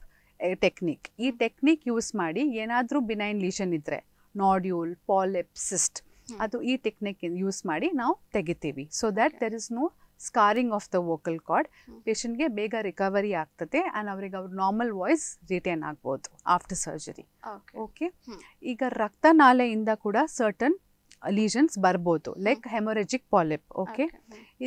technique ಈ ಟೆಕ್ನಿಕ್ ಯೂಸ್ ಮಾಡಿ ಏನಾದರೂ ಬಿನೈನ್ ಲೀಷನ್ ಇದ್ದರೆ ನಾಡ್ಯೂಲ್ ಪಾಲಿಪ್ ಸಿಸ್ಟ್ ಅದು ಈ ಟೆಕ್ನಿಕ್ ಯೂಸ್ ಮಾಡಿ ನಾವು ತೆಗಿತೀವಿ so that there is no scarring of the vocal cord ಪೇಷಂಟ್ಗೆ ಬೇಗ ರಿಕವರಿ ಆಗ್ತದೆ ಆ್ಯಂಡ್ ಅವ್ರಿಗೆ ಅವ್ರ ನಾರ್ಮಲ್ ವಾಯ್ಸ್ ರಿಟೇನ್ ಆಗ್ಬೋದು ಆಫ್ಟರ್ ಸರ್ಜರಿ ಓಕೆ ಈಗ ರಕ್ತನಾಲೆಯಿಂದ ಕೂಡ ಸರ್ಟನ್ ಲೀಷನ್ಸ್ ಬರ್ಬೋದು ಲೈಕ್ ಹೆಮೊರೆಜಿಕ್ ಪಾಲಿಪ್ ಓಕೆ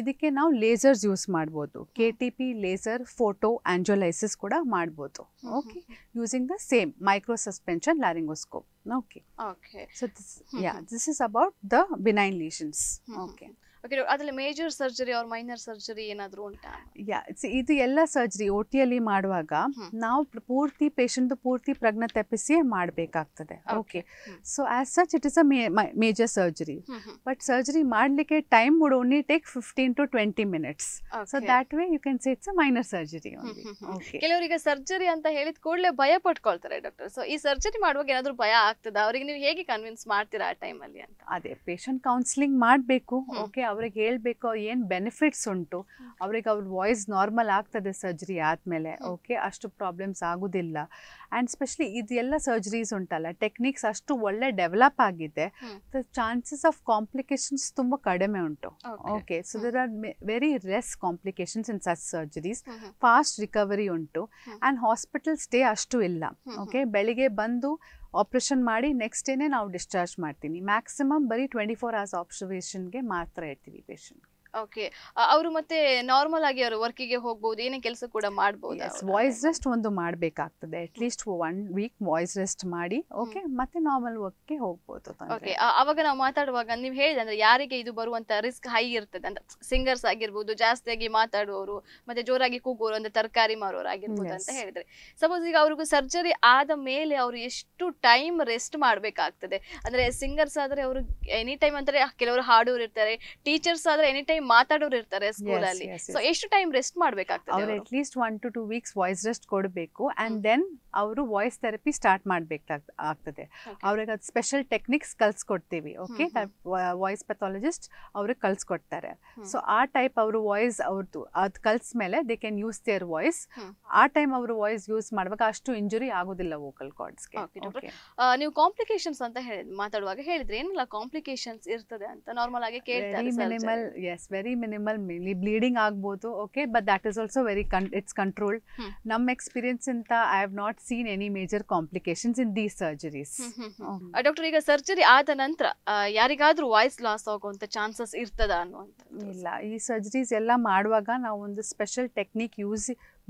ಇದಕ್ಕೆ ನಾವು ಲೇಸರ್ಸ್ ಯೂಸ್ ಮಾಡ್ಬೋದು K T P laser photo angiolysis ಕೂಡ ಮಾಡ್ಬೋದು okay using the same micro suspension laryngoscope okay okay so this yeah this is about the benign lesions okay okay ಅದರಲ್ಲಿ major surgery or minor surgery ಏನಾದರೂ ಉಂಟಾ ಯಾ ಇದು ಎಲ್ಲ surgery ಒ ಟಿಯಲ್ಲಿ ಮಾಡುವಾಗ ನಾವು ಪೂರ್ತಿ ಪೇಷಂಟ್ ಪೂರ್ತಿ ಪ್ರಜ್ಞೆ ತಪ್ಪಿಸಿಯೇ ಮಾಡಬೇಕಾಗ್ತದೆ okay so as such it is a major surgery but surgery ಮಾಡಲಿಕ್ಕೆ time would only take fifteen to twenty minutes so that way you can say it's a minor surgery ಕೆಲವರಿಗೆ surgery ಅಂತ ಹೇಳಿದ ಕೂಡಲೇ ಭಯ ಪಟ್ಕೊಳ್ತಾರೆ ಡಾಕ್ಟರ್ ಸೊ ಈ surgery ಮಾಡುವಾಗ ಏನಾದರೂ ಭಯ ಆಗ್ತದೆ ಅವರಿಗೆ ನೀವು ಹೇಗೆ ಕನ್ವಿನ್ಸ್ ಮಾಡ್ತೀರಾ ಆ ಟೈಮಲ್ಲಿ ಅಂತ ಅದೇ ಪೇಷಂಟ್ ಕೌನ್ಸಿಲಿಂಗ್ ಮಾಡಬೇಕು ಓಕೆ ಅವ್ರಿಗೆ ಹೇಳಬೇಕು ಏನು ಬೆನಿಫಿಟ್ಸ್ ಉಂಟು ಅವ್ರಿಗೆ ಅವ್ರ ವಾಯ್ಸ್ ನಾರ್ಮಲ್ ಆಗ್ತದೆ ಸರ್ಜರಿ ಆದಮೇಲೆ ಓಕೆ ಅಷ್ಟು ಪ್ರಾಬ್ಲಮ್ಸ್ ಆಗೋದಿಲ್ಲ ಆ್ಯಂಡ್ ಸ್ಪೆಷಲಿ ಇದೆಲ್ಲ ಸರ್ಜರೀಸ್ ಉಂಟಲ್ಲ ಟೆಕ್ನಿಕ್ಸ್ ಅಷ್ಟು ಒಳ್ಳೆ ಡೆವಲಪ್ ಆಗಿದೆ ಚಾನ್ಸಸ್ ಆಫ್ ಕಾಂಪ್ಲಿಕೇಶನ್ಸ್ ತುಂಬ ಕಡಿಮೆ ಉಂಟು okay so there are very less complications in such surgeries fast recovery ಉಂಟು ಆ್ಯಂಡ್ ಹಾಸ್ಪಿಟಲ್ ಸ್ಟೇ ಅಷ್ಟು ಇಲ್ಲ ಓಕೆ ಬೆಳಿಗ್ಗೆ ಬಂದು ಆಪ್ರೇಷನ್ ಮಾಡಿ ನೆಕ್ಸ್ಟ್ ಡೇನೆ ನಾವು ಡಿಸ್ಚಾರ್ಜ್ ಮಾಡ್ತೀನಿ ಮ್ಯಾಕ್ಸಿಮಮ್ ಬರೀ ಟ್ವೆಂಟಿ ಫೋರ್ ಅವರ್ಸ್ ಆಬ್ಸರ್ವೇಷನ್ಗೆ ಮಾತ್ರ ಇರ್ತೀವಿ ಪೇಷಂಟ್ಗೆ ಓಕೆ ಅವರು ಮತ್ತೆ ನಾರ್ಮಲ್ ಆಗಿ ಅವರು ವರ್ಕಿಗೆ ಹೋಗ್ಬೋದು ಏನೇ ಕೆಲಸ ಕೂಡ ಮಾಡ್ಬೋದು ವಾಯ್ಸ್ ರೆಸ್ಟ್ ಒಂದು ಮಾಡಬೇಕಾಗ್ತದೆ least one week voice rest ಮಾಡಿ ಓಕೆ ಮತ್ತೆ ನಾರ್ಮಲ್ ವರ್ಕ್ಗೆ ಹೋಗ್ಬೋದು ಓಕೆ ಅವಾಗ ನಾವು ಮಾತಾಡುವಾಗ ನೀವು ಹೇಳಿದೆ ಅಂದ್ರೆ ಯಾರಿಗೆ ಇದು ಬರುವಂತ ರಿಸ್ಕ್ ಹೈ ಇರ್ತದೆ ಅಂತ ಸಿಂಗರ್ಸ್ ಆಗಿರ್ಬೋದು ಜಾಸ್ತಿಯಾಗಿ ಮಾತಾಡುವವರು ಮತ್ತೆ ಜೋರಾಗಿ ಕೂಗುವರು ಅಂದ್ರೆ ತರಕಾರಿ ಮಾರೋರು ಆಗಿರ್ಬೋದು ಅಂತ ಹೇಳಿದ್ರೆ ಸಪೋಸ್ ಈಗ ಅವ್ರಿಗೂ ಸರ್ಜರಿ ಆದ ಮೇಲೆ ಅವರು ಎಷ್ಟು ಟೈಮ್ ರೆಸ್ಟ್ ಮಾಡ್ಬೇಕಾಗ್ತದೆ ಅಂದ್ರೆ ಸಿಂಗರ್ಸ್ ಆದ್ರೆ ಅವರು ಎನಿ ಟೈಮ್ ಅಂದ್ರೆ ಕೆಲವರು ಹಾಡೋರು ಇರ್ತಾರೆ ಟೀಚರ್ಸ್ ಆದ್ರೆ ಎನಿ ಟೈಮ್ ಮಾತಾಡೋರು ಇರ್ತಾರೆ ಸ್ಕೂಲ್ ಅಲ್ಲಿ ಸೊ ಎಷ್ಟು ಟೈಮ್ ರೆಸ್ಟ್ ಮಾಡ್ಬೇಕಾಗ್ತದೆ at least at least one to two weeks voice rest ಕೊಡಬೇಕು ಅಂಡ್ ದೆನ್ ಅವರು ವಾಯ್ಸ್ ಥೆರಪಿ ಸ್ಟಾರ್ಟ್ ಮಾಡಬೇಕಾಗ್ ಆಗ್ತದೆ ಅವ್ರಿಗೆ ಅದು ಸ್ಪೆಷಲ್ ಟೆಕ್ನಿಕ್ಸ್ ಕಲ್ಸ್ಕೊಡ್ತೀವಿ ಓಕೆ ವಾಯ್ಸ್ ಪೆಥಾಲಜಿಸ್ಟ್ ಅವ್ರಿಗೆ ಕಲ್ಸ್ಕೊಡ್ತಾರೆ ಸೊ ಆ ಟೈಪ್ ಅವರು ವಾಯ್ಸ್ ಅವ್ರದ್ದು ಅದು ಕಲ್ಸ್ ಮೇಲೆ they can use their voice ಆ ಟೈಮ್ ಅವರು ವಾಯ್ಸ್ ಯೂಸ್ ಮಾಡುವಾಗ ಅಷ್ಟು ಇಂಜುರಿ ಆಗೋದಿಲ್ಲ ವೋಕಲ್ ಕಾರ್ಡ್ಸ್ಗೆ ನೀವು ಕಾಂಪ್ಲಿಕೇಶನ್ಸ್ ಅಂತ ಹೇಳಿ ಮಾತಾಡುವಾಗ ಹೇಳಿದ್ರೆ ಏನಿಲ್ಲ ಕಾಂಪ್ಲಿಕೇಶನ್ಸ್ ಇರ್ತದೆ ಅಂತ ನಾರ್ಮಲ್ ಆಗಿ ಕೇಳ್ತಾರೆ minimal yes very minimal bleeding ಆಗ್ಬೋದು okay but that is also very it's controlled ನಮ್ಮ ಎಕ್ಸ್ಪೀರಿಯನ್ಸ್ ಇಂತ I have not seen any major complications in these surgeries doctor ಈಗ ಸರ್ಜರಿ ಆದ ನಂತರ ಯಾರಿಗಾದ್ರೂ ವಾಯ್ಸ್ ಲಾಸ್ ಆಗುವಂತ ಚಾನ್ಸಸ್ ಇರ್ತದ ಅನ್ನುವಂಥ ಇಲ್ಲ ಈ ಸರ್ಜರೀಸ್ ಎಲ್ಲ ಮಾಡುವಾಗ ನಾವು ಒಂದು ಸ್ಪೆಷಲ್ ಟೆಕ್ನಿಕ್ ಯೂಸ್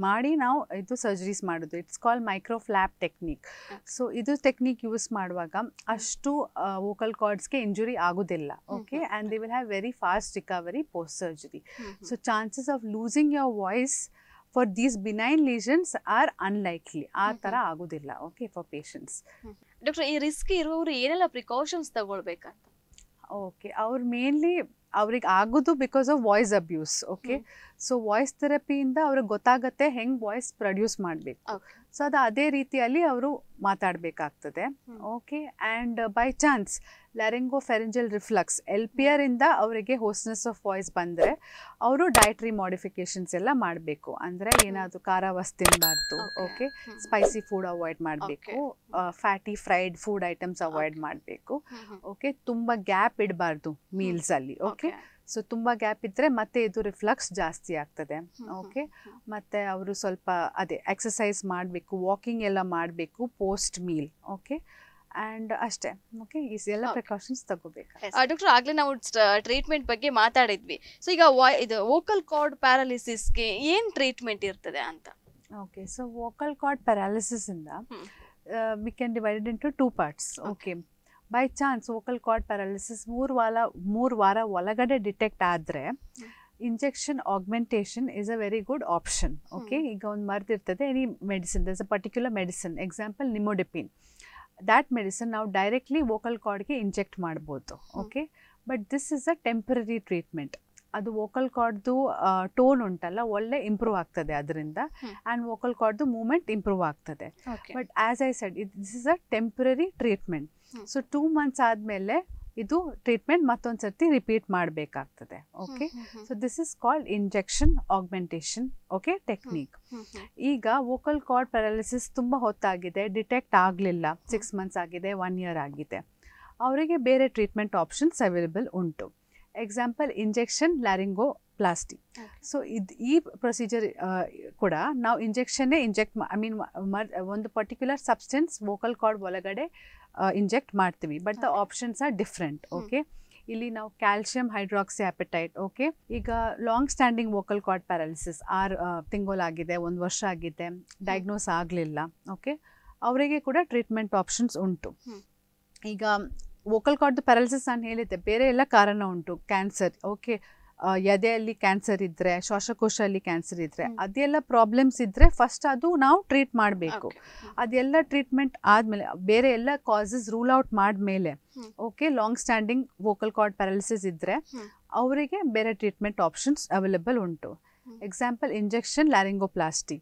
ಮಾಡಿ ನಾವು ಇದು ಸರ್ಜರೀಸ್ ಮಾಡೋದು it's call micro flap technique so ಇದು ಟೆಕ್ನಿಕ್ ಯೂಸ್ ಮಾಡುವಾಗ ಅಷ್ಟು ವೋಕಲ್ ಕಾರ್ಡ್ಸ್ಗೆ ಇಂಜುರಿ ಆಗೋದಿಲ್ಲ okay and the will have very fast recovery post surgery so chances of losing your voice for these benign lesions are unlikely ಆ ತರ ಆಗುದಿಲ್ಲ okay for patients doctor ಈ risk ಇರುವವರು ಏನೆಲ್ಲ ಪ್ರಿಕಾಷನ್ಸ್ ತಗೊಳ್ಬೇಕಂತ ಓಕೆ ಅವ್ರು ಮೇನ್ಲಿ ಅವ್ರಿಗೆ ಆಗೋದು because of voice abuse okay so voice ಥೆರಪಿಯಿಂದ ಅವ್ರಿಗೆ ಗೊತ್ತಾಗತ್ತೆ ಹೆಂಗೆ ವಾಯ್ಸ್ ಪ್ರೊಡ್ಯೂಸ್ ಮಾಡಬೇಕು ಸೊ ಅದು ಅದೇ ರೀತಿಯಲ್ಲಿ ಅವರು ಮಾತಾಡಬೇಕಾಗ್ತದೆ okay and by chance laryngopharyngeal reflux L P ಆರಿಂದ ಅವರಿಗೆ ಹೋಸ್ನೆಸ್ ಆಫ್ ವಾಯ್ಸ್ ಬಂದರೆ ಅವರು ಡಯಟ್ರಿ ಮಾಡಿಫಿಕೇಷನ್ಸ್ ಎಲ್ಲ ಮಾಡಬೇಕು ಅಂದರೆ ಏನಾದರೂ ಖಾರ ವಸ್ತು ತಿನ್ನಬಾರ್ದು ಓಕೆ ಸ್ಪೈಸಿ ಫುಡ್ ಅವಾಯ್ಡ್ ಮಾಡಬೇಕು fatty fried food items avoid ಮಾಡಬೇಕು ಓಕೆ ತುಂಬ ಗ್ಯಾಪ್ ಇಡಬಾರ್ದು ಮೀಲ್ಸಲ್ಲಿ ಓಕೆ ಸೊ ತುಂಬ ಗ್ಯಾಪ್ ಇದ್ದರೆ ಮತ್ತೆ ಇದು ರಿಫ್ಲಕ್ಸ್ ಜಾಸ್ತಿ ಆಗ್ತದೆ ಓಕೆ ಮತ್ತು ಅವರು ಸ್ವಲ್ಪ ಅದೇ ಎಕ್ಸಸೈಸ್ ಮಾಡಬೇಕು ವಾಕಿಂಗ್ ಎಲ್ಲ ಮಾಡಬೇಕು ಪೋಸ್ಟ್ ಮೀಲ್ ಓಕೆ ಆ್ಯಂಡ್ ಅಷ್ಟೇ ಓಕೆ ಎಲ್ಲ ಪ್ರಿಕಾಷನ್ಸ್ ತಗೋಬೇಕು ಡಾಕ್ಟರ್ ಆಗಲೇ ನಾವು ಟ್ರೀಟ್ಮೆಂಟ್ ಬಗ್ಗೆ ಮಾತಾಡಿದ್ವಿ ಸೊ ಈಗ ವಾಯ್ ಇದು ವೋಕಲ್ ಕಾರ್ಡ್ ಪ್ಯಾರಾಲಿಸಿಸ್ಗೆ ಏನು ಟ್ರೀಟ್ಮೆಂಟ್ ಇರ್ತದೆ ಅಂತ ಓಕೆ ಸೊ ವೋಕಲ್ ಕಾರ್ಡ್ ಪ್ಯಾರಾಲಿಸಿಸಿಂದ we can divided into two parts okay by chance vocal cord paralysis ಮೂರು ವಾರ ಮೂರು ವಾರ ಒಳಗಡೆ ಡಿಟೆಕ್ಟ್ ಆದರೆ injection augmentation is a very good option okay ಈಗ ಒಂದು ಮರ್ದಿರ್ತದೆ any medicine does a particular medicine example nimodipine that medicine ನಾವು ಡೈರೆಕ್ಟ್ಲಿ ವೋಕಲ್ ಕಾರ್ಡ್ಗೆ ಇಂಜೆಕ್ಟ್ ಮಾಡ್ಬೋದು okay but this is a temporary treatment ಅದು ವೋಕಲ್ ಕಾರ್ಡ್ದು ಟೋನ್ ಉಂಟಲ್ಲ ಒಳ್ಳೆ ಇಂಪ್ರೂವ್ ಆಗ್ತದೆ ಅದರಿಂದ ಆ್ಯಂಡ್ ವೋಕಲ್ ಕಾರ್ಡ್ದು ಮೂಮೆಂಟ್ ಇಂಪ್ರೂವ್ ಆಗ್ತದೆ but as I said it this is a temporary treatment so two months ಆದಮೇಲೆ ಇದು ಟ್ರೀಟ್ಮೆಂಟ್ ಮತ್ತೊಂದು ಸರ್ತಿ ರಿಪೀಟ್ ಮಾಡಬೇಕಾಗ್ತದೆ okay so this is called injection augmentation okay technique ಈಗ ವೋಕಲ್ ಕಾರ್ಡ್ ಪ್ಯಾರಾಲಿಸಿಸ್ ತುಂಬ ಹೊತ್ತಾಗಿದೆ ಡಿಟೆಕ್ಟ್ ಆಗಲಿಲ್ಲ ಸಿಕ್ಸ್ ಮಂತ್ಸ್ ಆಗಿದೆ ಒನ್ ಇಯರ್ ಆಗಿದೆ ಅವರಿಗೆ ಬೇರೆ ಟ್ರೀಟ್ಮೆಂಟ್ ಆಪ್ಷನ್ಸ್ ಅವೈಲೇಬಲ್ ಉಂಟು example injection laryngoplasty so ಇದು ಈ ಪ್ರೊಸೀಜರ್ ಕೂಡ ನಾವು ಇಂಜೆಕ್ಷನ್ನೇ ಇಂಜೆಕ್ಟ್ ಐ ಮೀನ್ ಒಂದು ಪರ್ಟಿಕ್ಯುಲರ್ ಸಬ್ಸ್ಟೆನ್ಸ್ ವೋಕಲ್ ಕಾರ್ಡ್ ಒಳಗಡೆ ಇಂಜೆಕ್ಟ್ ಮಾಡ್ತೀವಿ but the options are different okay ಇಲ್ಲಿ ನಾವು ಕ್ಯಾಲ್ಶಿಯಂ ಹೈಡ್ರಾಕ್ಸಿ ಆಪೆಟೈಟ್ ಓಕೆ ಈಗ long standing vocal cord paralysis ಆರು ತಿಂಗಳಾಗಿದೆ ಒಂದು ವರ್ಷ ಆಗಿದೆ ಡಯಾಗ್ನೋಸ್ ಆಗಲಿಲ್ಲ ಓಕೆ ಅವರಿಗೆ ಕೂಡ ಟ್ರೀಟ್ಮೆಂಟ್ ಆಪ್ಷನ್ಸ್ ಉಂಟು ಈಗ ವೋಕಲ್ ಕಾರ್ಡ್ ಪ್ಯಾರಾಲಿಸಿಸ್ ನಾನು ಹೇಳಿದ್ದೆ ಬೇರೆ ಎಲ್ಲ ಕಾರಣ ಉಂಟು ಕ್ಯಾನ್ಸರ್ ಓಕೆ ಎದೆಯಲ್ಲಿ ಕ್ಯಾನ್ಸರ್ ಇದ್ದರೆ ಅಲ್ಲಿ ಕ್ಯಾನ್ಸರ್ ಇದ್ದರೆ ಅದೆಲ್ಲ ಪ್ರಾಬ್ಲಮ್ಸ್ ಇದ್ದರೆ ಫಸ್ಟ್ ಅದು ನಾವು ಟ್ರೀಟ್ ಮಾಡಬೇಕು ಅದೆಲ್ಲ ಟ್ರೀಟ್ಮೆಂಟ್ ಆದಮೇಲೆ ಬೇರೆ ಎಲ್ಲ ಕಾಸಸ್ ರೂಲ್ ಔಟ್ ಮಾಡಿದ್ಮೇಲೆ okay long standing vocal cord paralysis ಇದ್ದರೆ ಅವರಿಗೆ ಬೇರೆ ಟ್ರೀಟ್ಮೆಂಟ್ ಆಪ್ಷನ್ಸ್ ಅವೈಲೇಬಲ್ ಉಂಟು ಎಕ್ಸಾಂಪಲ್ ಇಂಜೆಕ್ಷನ್ ಲ್ಯಾರಿಂಗೋಪ್ಲಾಸ್ಟಿ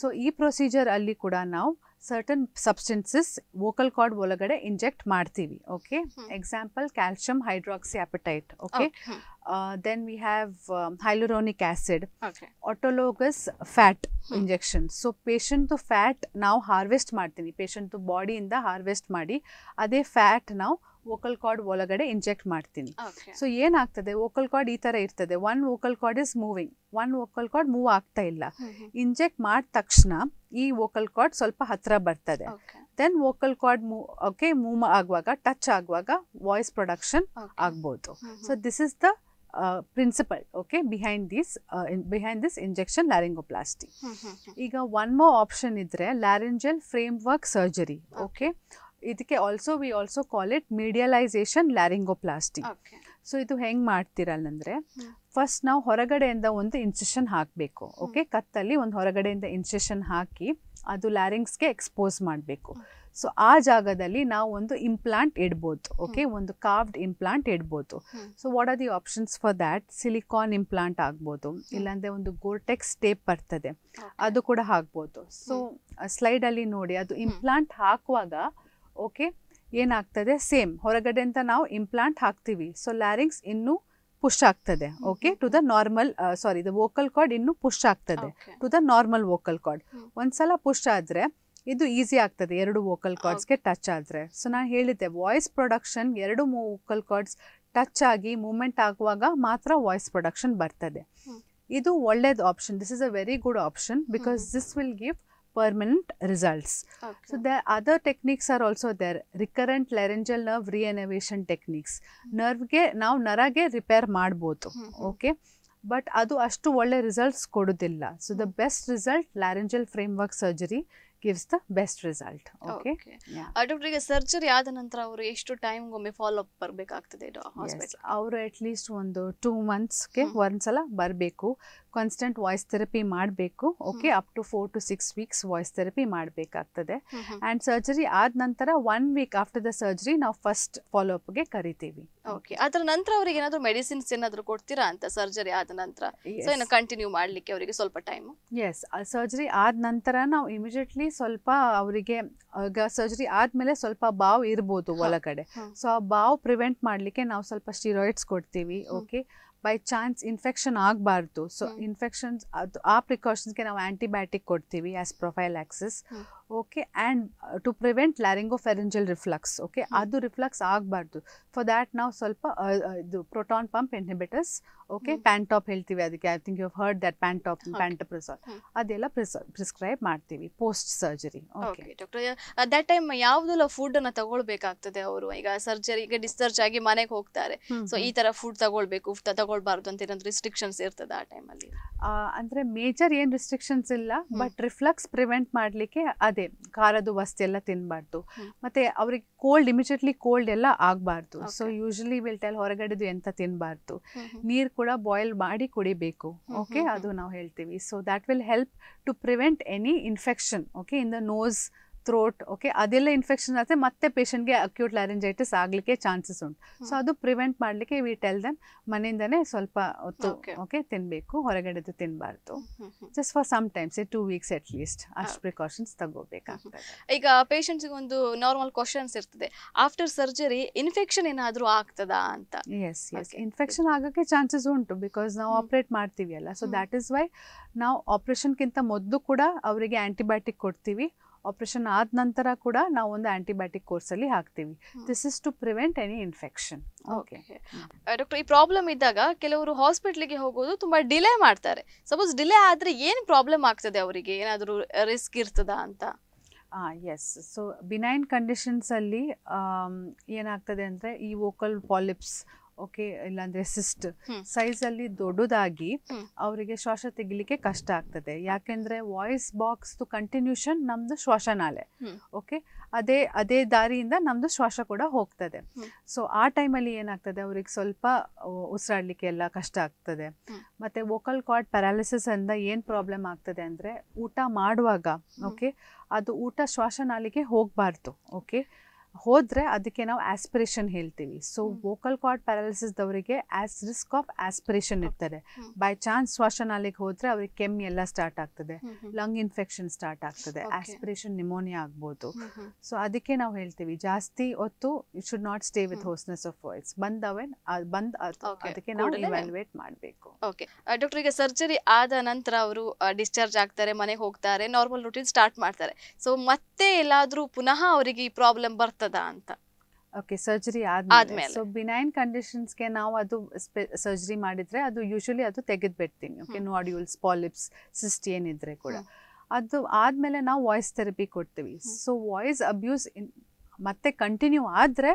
ಸೊ ಈ ಪ್ರೊಸೀಜರ್ ಅಲ್ಲಿ ಕೂಡ ನಾವು ಸರ್ಟನ್ ಸಬ್ಸ್ಟೆನ್ಸಸ್ ವೋಕಲ್ ಕಾರ್ಡ್ ಒಳಗಡೆ ಇಂಜೆಕ್ಟ್ ಮಾಡ್ತೀವಿ okay example calcium hydroxy apatite okay then we have hyaluronic acid autologous fat injection so ಪೇಷಂಟ್ದು ಫ್ಯಾಟ್ ನಾವು ಹಾರ್ವೆಸ್ಟ್ ಮಾಡ್ತೀನಿ ಪೇಷಂಟ್ದು ಬಾಡಿಯಿಂದ ಹಾರ್ವೆಸ್ಟ್ ಮಾಡಿ ಅದೇ ಫ್ಯಾಟ್ ನಾವು ವೋಕಲ್ ಕಾರ್ಡ್ ಒಳಗಡೆ ಇಂಜೆಕ್ಟ್ ಮಾಡ್ತೀನಿ ಸೊ ಏನಾಗ್ತದೆ ವೋಕಲ್ ಕಾರ್ಡ್ ಈ ತರ ಇರ್ತದೆ one vocal cord is moving one vocal cord move ಆಗ್ತಾ ಇಲ್ಲ ಇಂಜೆಕ್ಟ್ ಮಾಡಿದ ತಕ್ಷಣ ಈ ವೋಕಲ್ ಕಾರ್ಡ್ ಸ್ವಲ್ಪ ಹತ್ರ ಬರ್ತದೆ then vocal cord move okay move ಆಗುವಾಗ ಟಚ್ ಆಗುವಾಗ ವಾಯ್ಸ್ ಪ್ರೊಡಕ್ಷನ್ ಆಗ್ಬೋದು so this is the principle okay behind this behind this injection laryngoplasty ಈಗ ಒನ್ ಮೋ ಆಪ್ಷನ್ ಇದ್ರೆ laryngeal framework surgery okay ಇದಕ್ಕೆ also we also call it medialization laryngoplasty so ಇದು ಹೆಂಗೆ ಮಾಡ್ತಿರಲ್ಲಂದರೆ first ನಾವು ಹೊರಗಡೆಯಿಂದ ಒಂದು incision ಹಾಕಬೇಕು ಓಕೆ ಕತ್ತಲ್ಲಿ ಒಂದು ಹೊರಗಡೆಯಿಂದ ಇನ್ಸೆಷನ್ ಹಾಕಿ ಅದು ಲ್ಯಾರಿಂಗ್ಸ್ಗೆ ಎಕ್ಸ್ಪೋಸ್ ಮಾಡಬೇಕು ಸೊ ಆ ಜಾಗದಲ್ಲಿ ನಾವು ಒಂದು ಇಂಪ್ಲಾಂಟ್ ಇಡ್ಬೋದು ಓಕೆ ಒಂದು ಕಾವ್ಡ್ ಇಂಪ್ಲಾಂಟ್ ಇಡ್ಬೋದು so what are the options for that silicone implant ಆಗ್ಬೋದು ಇಲ್ಲಾಂದರೆ ಒಂದು ಗೋರ್ಟೆಕ್ಸ್ ಟೇಪ್ ಬರ್ತದೆ ಅದು ಕೂಡ ಹಾಕ್ಬೋದು ಸೊ ಸ್ಲೈಡಲ್ಲಿ ನೋಡಿ ಅದು ಇಂಪ್ಲಾಂಟ್ ಹಾಕುವಾಗ ಓಕೆ ಏನಾಗ್ತದೆ ಸೇಮ್ ಹೊರಗಡೆ ಅಂತ ನಾವು ಇಂಪ್ಲಾಂಟ್ ಹಾಕ್ತೀವಿ ಸೊ ಲ್ಯಾರಿಂಗ್ಸ್ ಇನ್ನೂ ಪುಷ್ ಆಗ್ತದೆ okay to the normal sorry the vocal cord ಇನ್ನೂ ಪುಷ್ ಆಗ್ತದೆ to the normal vocal cord ಒಂದ್ಸಲ ಪುಷ್ ಆದರೆ ಇದು ಈಸಿ ಆಗ್ತದೆ ಎರಡು ವೋಕಲ್ ಕಾರ್ಡ್ಸ್ಗೆ ಟಚ್ ಆದರೆ ಸೊ ನಾನು ಹೇಳಿದ್ದೆ ವಾಯ್ಸ್ ಪ್ರೊಡಕ್ಷನ್ ಎರಡು ವೋಕಲ್ ಕಾರ್ಡ್ಸ್ ಟಚ್ ಆಗಿ ಮೂಮೆಂಟ್ ಆಗುವಾಗ ಮಾತ್ರ ವಾಯ್ಸ್ ಪ್ರೊಡಕ್ಷನ್ ಬರ್ತದೆ ಇದು ಒಳ್ಳೇದು option this is a very good option because this will give permanent results Okay. So the other techniques are also there. Recurrent laryngeal nerve ನರ್ವ್ಗೆ hmm. ನಾವು ನರಗೆ repair ಮಾಡ್ಬೋದು ಓಕೆ ಬಟ್ ಅದು ಅಷ್ಟು ಒಳ್ಳೆ ರಿಸಲ್ಟ್ಸ್ ಕೊಡೋದಿಲ್ಲ so the best result laryngeal framework surgery gives the best result okay doctor surgery ಆದ ನಂತರ ಅವರು ಎಷ್ಟು ಟೈಮ್ ಒಮ್ಮೆ ಫಾಲೋ ಅಪ್ ಬರಬೇಕಾಗ್ತದೆ ಅವರು ಅಟ್ ಲೀಸ್ಟ್ ಒಂದು ಟೂ ಮಂತ್ಸ್ಗೆ ಒಂದ್ಸಲ ಬರಬೇಕು ಕಾನ್ಸ್ಟೆಂಟ್ ವಾಯ್ಸ್ ಥೆರಪಿ ಮಾಡಬೇಕು okay up to four to six weeks voice therapy ಮಾಡಬೇಕಾಗ್ತದೆ ಆ್ಯಂಡ್ ಸರ್ಜರಿ ಆದ ನಂತರ one week after the surgery ನಾವು ಫಸ್ಟ್ ಫಾಲೋ ಅಪ್ಗೆ ಕರಿತೀವಿ ಓಕೆ ಅದರ ನಂತರ ಅವ್ರಿಗೆ ಏನಾದರೂ ಮೆಡಿಸಿನ್ಸ್ ಏನಾದರೂ ಕೊಡ್ತೀರಾ ಅಂತ ಸರ್ಜರಿ ಆದ ನಂತರ ಕಂಟಿನ್ಯೂ ಮಾಡಲಿಕ್ಕೆ ಅವರಿಗೆ ಸ್ವಲ್ಪ ಟೈಮ್ ಎಸ್ ಸರ್ಜರಿ ಆದ ನಂತರ ನಾವು ಇಮಿಡಿಯೇಟ್ಲಿ ಸ್ವಲ್ಪ ಅವರಿಗೆ ಸರ್ಜರಿ ಆದ್ಮೇಲೆ ಸ್ವಲ್ಪ ಬಾವ್ ಇರ್ಬೋದು ಒಳಗಡೆ ಸೊ ಆ ಬಾವು ಪ್ರಿವೆಂಟ್ ಮಾಡಲಿಕ್ಕೆ ನಾವು ಸ್ವಲ್ಪ ಸ್ಟಿರಾಯ್ಡ್ಸ್ ಕೊಡ್ತೀವಿ ಓಕೆ ಬೈ ಚಾನ್ಸ್ ಇನ್ಫೆಕ್ಷನ್ ಆಗಬಾರ್ದು ಸೊ ಇನ್ಫೆಕ್ಷನ್ಸ್ ಅದು ಆ ಪ್ರಿಕಾಷನ್ಸ್ಗೆ ನಾವು ಆಂಟಿಬಯೋಟಿಕ್ ಕೊಡ್ತೀವಿ as prophylaxis okay and to prevent laryngopharyngeal reflux okay ಅದು ರಿಫ್ಲಕ್ಸ್ ಆಗಬಾರ್ದು ಫಾರ್ ದ್ಯಾಟ್ ನಾವು ಸ್ವಲ್ಪ uh, uh, ಇದು proton pump inhibitors okay Pantop ಹೇಳ್ತೀವಿ ಅದಕ್ಕೆ I think you heard that Pantop pantoprazole ಅದೆಲ್ಲ ಪ್ರಿಸ್ಕ್ರೈಬ್ ಮಾಡ್ತೀವಿ post surgery okay doctor that time ಯಾವುದೆಲ್ಲ ಫುಡ್ ತಗೊಳ್ಬೇಕಾಗ್ತದೆ ಅವರು ಈಗ ಸರ್ಜರಿಗೆ ಡಿಸ್ಚಾರ್ಜ್ ಆಗಿ ಮನೆಗೆ ಹೋಗ್ತಾರೆ ಸೊ ಈ ತರ ಫುಡ್ ತಗೊಳ್ಬೇಕು ತಗೊಳ್ಬೇಕು ತಗೊಳ್ಬಾರ್ದು ಅಂತ ಏನಾದ್ರು ರಿಸ್ಟ್ರಿಕ್ಷನ್ಸ್ ಇರ್ತದೆ ಆ ಟೈಮಲ್ಲಿ ಅಂದ್ರೆ ಮೇಜರ್ ಏನು ರಿಸ್ಟ್ರಿಕ್ಷನ್ಸ್ ಇಲ್ಲ ಬಟ್ ರಿಫ್ಲಕ್ಸ್ ಪ್ರಿವೆಂಟ್ ಮಾಡಲಿಕ್ಕೆ ಅದೇ ಖಾರದ್ದು ವಸ್ತು ಎಲ್ಲ ತಿನ್ನಬಾರ್ದು ಮತ್ತೆ ಅವ್ರಿಗೆ ಕೋಲ್ಡ್ ಇಮಿಜಿಯೇಟ್ಲಿ ಕೋಲ್ಡ್ ಎಲ್ಲ ಆಗಬಾರ್ದು ಸೊ ಯೂಶಲಿ ವಿಲ್ ಟೆಲ್ ಹೊರಗಡೆದು ಎಂತ ತಿನ್ನಬಾರ್ದು ನೀರು ಕೂಡ ಬಾಯ್ಲ್ ಮಾಡಿ ಕುಡಿಬೇಕು ಓಕೆ ಅದು ನಾವು ಹೇಳ್ತೀವಿ so that will help to prevent any infection okay in the nose throat okay ಅದೆಲ್ಲ ಇನ್ಫೆಕ್ಷನ್ ಆದರೆ ಮತ್ತೆ ಪೇಷಂಟ್ಗೆ ಅಕ್ಯೂಟ್ ಲ್ಯಾರಿಂಜೈಟಿಸ್ ಆಗಲಿಕ್ಕೆ ಚಾನ್ಸಸ್ ಉಂಟು ಸೊ ಅದು ಪ್ರಿವೆಂಟ್ ಮಾಡಲಿಕ್ಕೆ ವಿ ಟೆಲ್ ದನ್ ಮನೆಯಿಂದನೇ ಸ್ವಲ್ಪ ಹೊತ್ತು ಓಕೆ ತಿನ್ನಬೇಕು ಹೊರಗಡೆದು ತಿನ್ನಬಾರ್ದು just for some times a two weeks at least ಅಷ್ಟು ಪ್ರಿಕಾಷನ್ಸ್ ತಗೋಬೇಕಾಗ್ತದೆ ಈಗ ಪೇಷಂಟ್ಸ್ಗೆ ಒಂದು ನಾರ್ಮಲ್ ಕ್ವಶನ್ಸ್ ಇರ್ತದೆ ಆಫ್ಟರ್ ಸರ್ಜರಿ ಇನ್ಫೆಕ್ಷನ್ ಏನಾದರೂ ಆಗ್ತದಾ ಅಂತ ಎಸ್ ಎಸ್ ಇನ್ಫೆಕ್ಷನ್ ಆಗೋಕ್ಕೆ ಚಾನ್ಸಸ್ ಉಂಟು ಬಿಕಾಸ್ ನಾವು ಆಪ್ರೇಟ್ ಮಾಡ್ತೀವಿ ಅಲ್ಲ ಸೊ ದ್ಯಾಟ್ ಇಸ್ ವೈ ನಾವು ಆಪ್ರೇಷನ್ಗಿಂತ ಮೊದಲು ಕೂಡ ಅವರಿಗೆ ಆ್ಯಂಟಿಬಯೋಟಿಕ್ ಕೊಡ್ತೀವಿ ಆಪರೇಷನ್ ಆದ ನಂತರ ಕೂಡ ನಾವು ಒಂದು ಆಂಟಿಬಯೋಟಿಕ್ ಕೋರ್ಸಲ್ಲಿ ಹಾಕ್ತೀವಿ this is to prevent any infection okay doctor ಈ ಪ್ರಾಬ್ಲಮ್ ಇದ್ದಾಗ ಕೆಲವರು ಹಾಸ್ಪಿಟ್ಲಿಗೆ ಹೋಗೋದು ತುಂಬ ಡಿಲೇ ಮಾಡ್ತಾರೆ ಸಪೋಸ್ ಡಿಲೇ ಆದರೆ ಏನು ಪ್ರಾಬ್ಲಮ್ ಆಗ್ತದೆ ಅವರಿಗೆ ಏನಾದರೂ ರಿಸ್ಕ್ ಇರ್ತದ ಅಂತ ಎಸ್ ಸೊ ಬಿನೈನ್ ಕಂಡೀಷನ್ಸಲ್ಲಿ ಏನಾಗ್ತದೆ ಅಂದರೆ ಈ ವೋಕಲ್ ಪಾಲಿಪ್ಸ್ ಓಕೆ ಇಲ್ಲಾಂದ್ರೆ ಸಿಸ್ಟ್ ಸೈಜ್ ಅಲ್ಲಿ ದೊಡ್ಡದಾಗಿ ಅವರಿಗೆ ಶ್ವಾಸ ತೆಗಿಲಿಕ್ಕೆ ಕಷ್ಟ ಆಗ್ತದೆ ಯಾಕೆಂದ್ರೆ ವಾಯ್ಸ್ ಬಾಕ್ಸ್ ಕಂಟಿನ್ಯೂಷನ್ ನಮ್ದು ಶ್ವಾಸನಾಲೆ ಓಕೆ ಅದೇ ಅದೇ ದಾರಿಯಿಂದ ನಮ್ದು ಶ್ವಾಸ ಕೂಡ ಹೋಗ್ತದೆ ಸೊ ಆ ಟೈಮಲ್ಲಿ ಏನಾಗ್ತದೆ ಅವ್ರಿಗೆ ಸ್ವಲ್ಪ ಉಸಿರಾಡ್ಲಿಕ್ಕೆ ಎಲ್ಲ ಕಷ್ಟ ಆಗ್ತದೆ ಮತ್ತೆ ವೋಕಲ್ ಕಾರ್ಡ್ ಪ್ಯಾರಾಲಿಸಿಸ್ ಅಂತ ಏನ್ ಪ್ರಾಬ್ಲಮ್ ಆಗ್ತದೆ ಅಂದ್ರೆ ಊಟ ಮಾಡುವಾಗ ಓಕೆ ಅದು ಊಟ ಶ್ವಾಸನಾಲಿಗೆ ಹೋಗ್ಬಾರ್ದು ಓಕೆ ಹೋದರೆ ಅದಕ್ಕೆ ನಾವು ಆಸ್ಪಿರೇಷನ್ ಹೇಳ್ತೀವಿ ಸೊ ವೋಕಲ್ ಕಾರ್ಡ್ ಪ್ಯಾರಾಲಿಸಿಸ್ದವರಿಗೆ ಆಸ್ ರಿಸ್ಕ್ ಆಫ್ ಆಸ್ಪಿರೇಷನ್ ಇರ್ತದೆ ಬೈ ಚಾನ್ಸ್ ಶ್ವಾಸನಾಲಿಗೆ ಹೋದರೆ ಅವ್ರಿಗೆ ಕೆಮ್ಮಿ ಎಲ್ಲ ಸ್ಟಾರ್ಟ್ ಆಗ್ತದೆ ಲಂಗ್ ಇನ್ಫೆಕ್ಷನ್ ಸ್ಟಾರ್ಟ್ ಆಗ್ತದೆ ಆಸ್ಪಿರೇಷನ್ ನಿಮೋನಿಯಾ ಆಗ್ಬೋದು ಸೊ ಅದಕ್ಕೆ ನಾವು ಹೇಳ್ತೀವಿ ಜಾಸ್ತಿ ಹೊತ್ತು you should not stay with hoarseness of voice ಬಂದವೆ ಬಂದ್ ಅದಕ್ಕೆ ನಾವು ಇವ್ಯಾಲ್ಯುವೇಟ್ ಮಾಡಬೇಕು ಓಕೆ ಡಾಕ್ಟರ್ ಈಗ ಸರ್ಜರಿ ಆದ ನಂತರ ಅವರು ಡಿಸ್ಚಾರ್ಜ್ ಆಗ್ತಾರೆ ಮನೆಗೆ ಹೋಗ್ತಾರೆ ನಾರ್ಮಲ್ ರೂಟೀನ್ ಸ್ಟಾರ್ಟ್ ಮಾಡ್ತಾರೆ ಸೊ ಮತ್ತೆ ಎಲ್ಲಾದರೂ ಪುನಃ ಅವರಿಗೆ ಈ ಪ್ರಾಬ್ಲಮ್ ಬರ್ತಾರೆ ಆಗ್ತದಾ ಅಂತ ಓಕೆ ಸರ್ಜರಿ ಆದ್ಮೇಲೆ ಸೊ ಬಿನೈನ್ ಗೆ ನಾವು ಅದು ಸರ್ಜರಿ ಮಾಡಿದ್ರೆ ಅದು ಯೂಶಲಿ ಅದು ತೆಗೆದು ಬಿಡ್ತೀನಿ ಓಕೆ ನಾಡ್ಯೂಲ್ಸ್ ಪಾಲಿಪ್ಸ್ ಸಿಸ್ಟ್ ಏನಿದ್ರೆ ಕೂಡ ಅದು ಆದ್ಮೇಲೆ ನಾವು ವಾಯ್ಸ್ ಥೆರಪಿ ಕೊಡ್ತೀವಿ ಸೊ ವಾಯ್ಸ್ ಅಬ್ಯೂಸ್ ಇನ್ ಮತ್ತೆ ಕಂಟಿನ್ಯೂ ಆದರೆ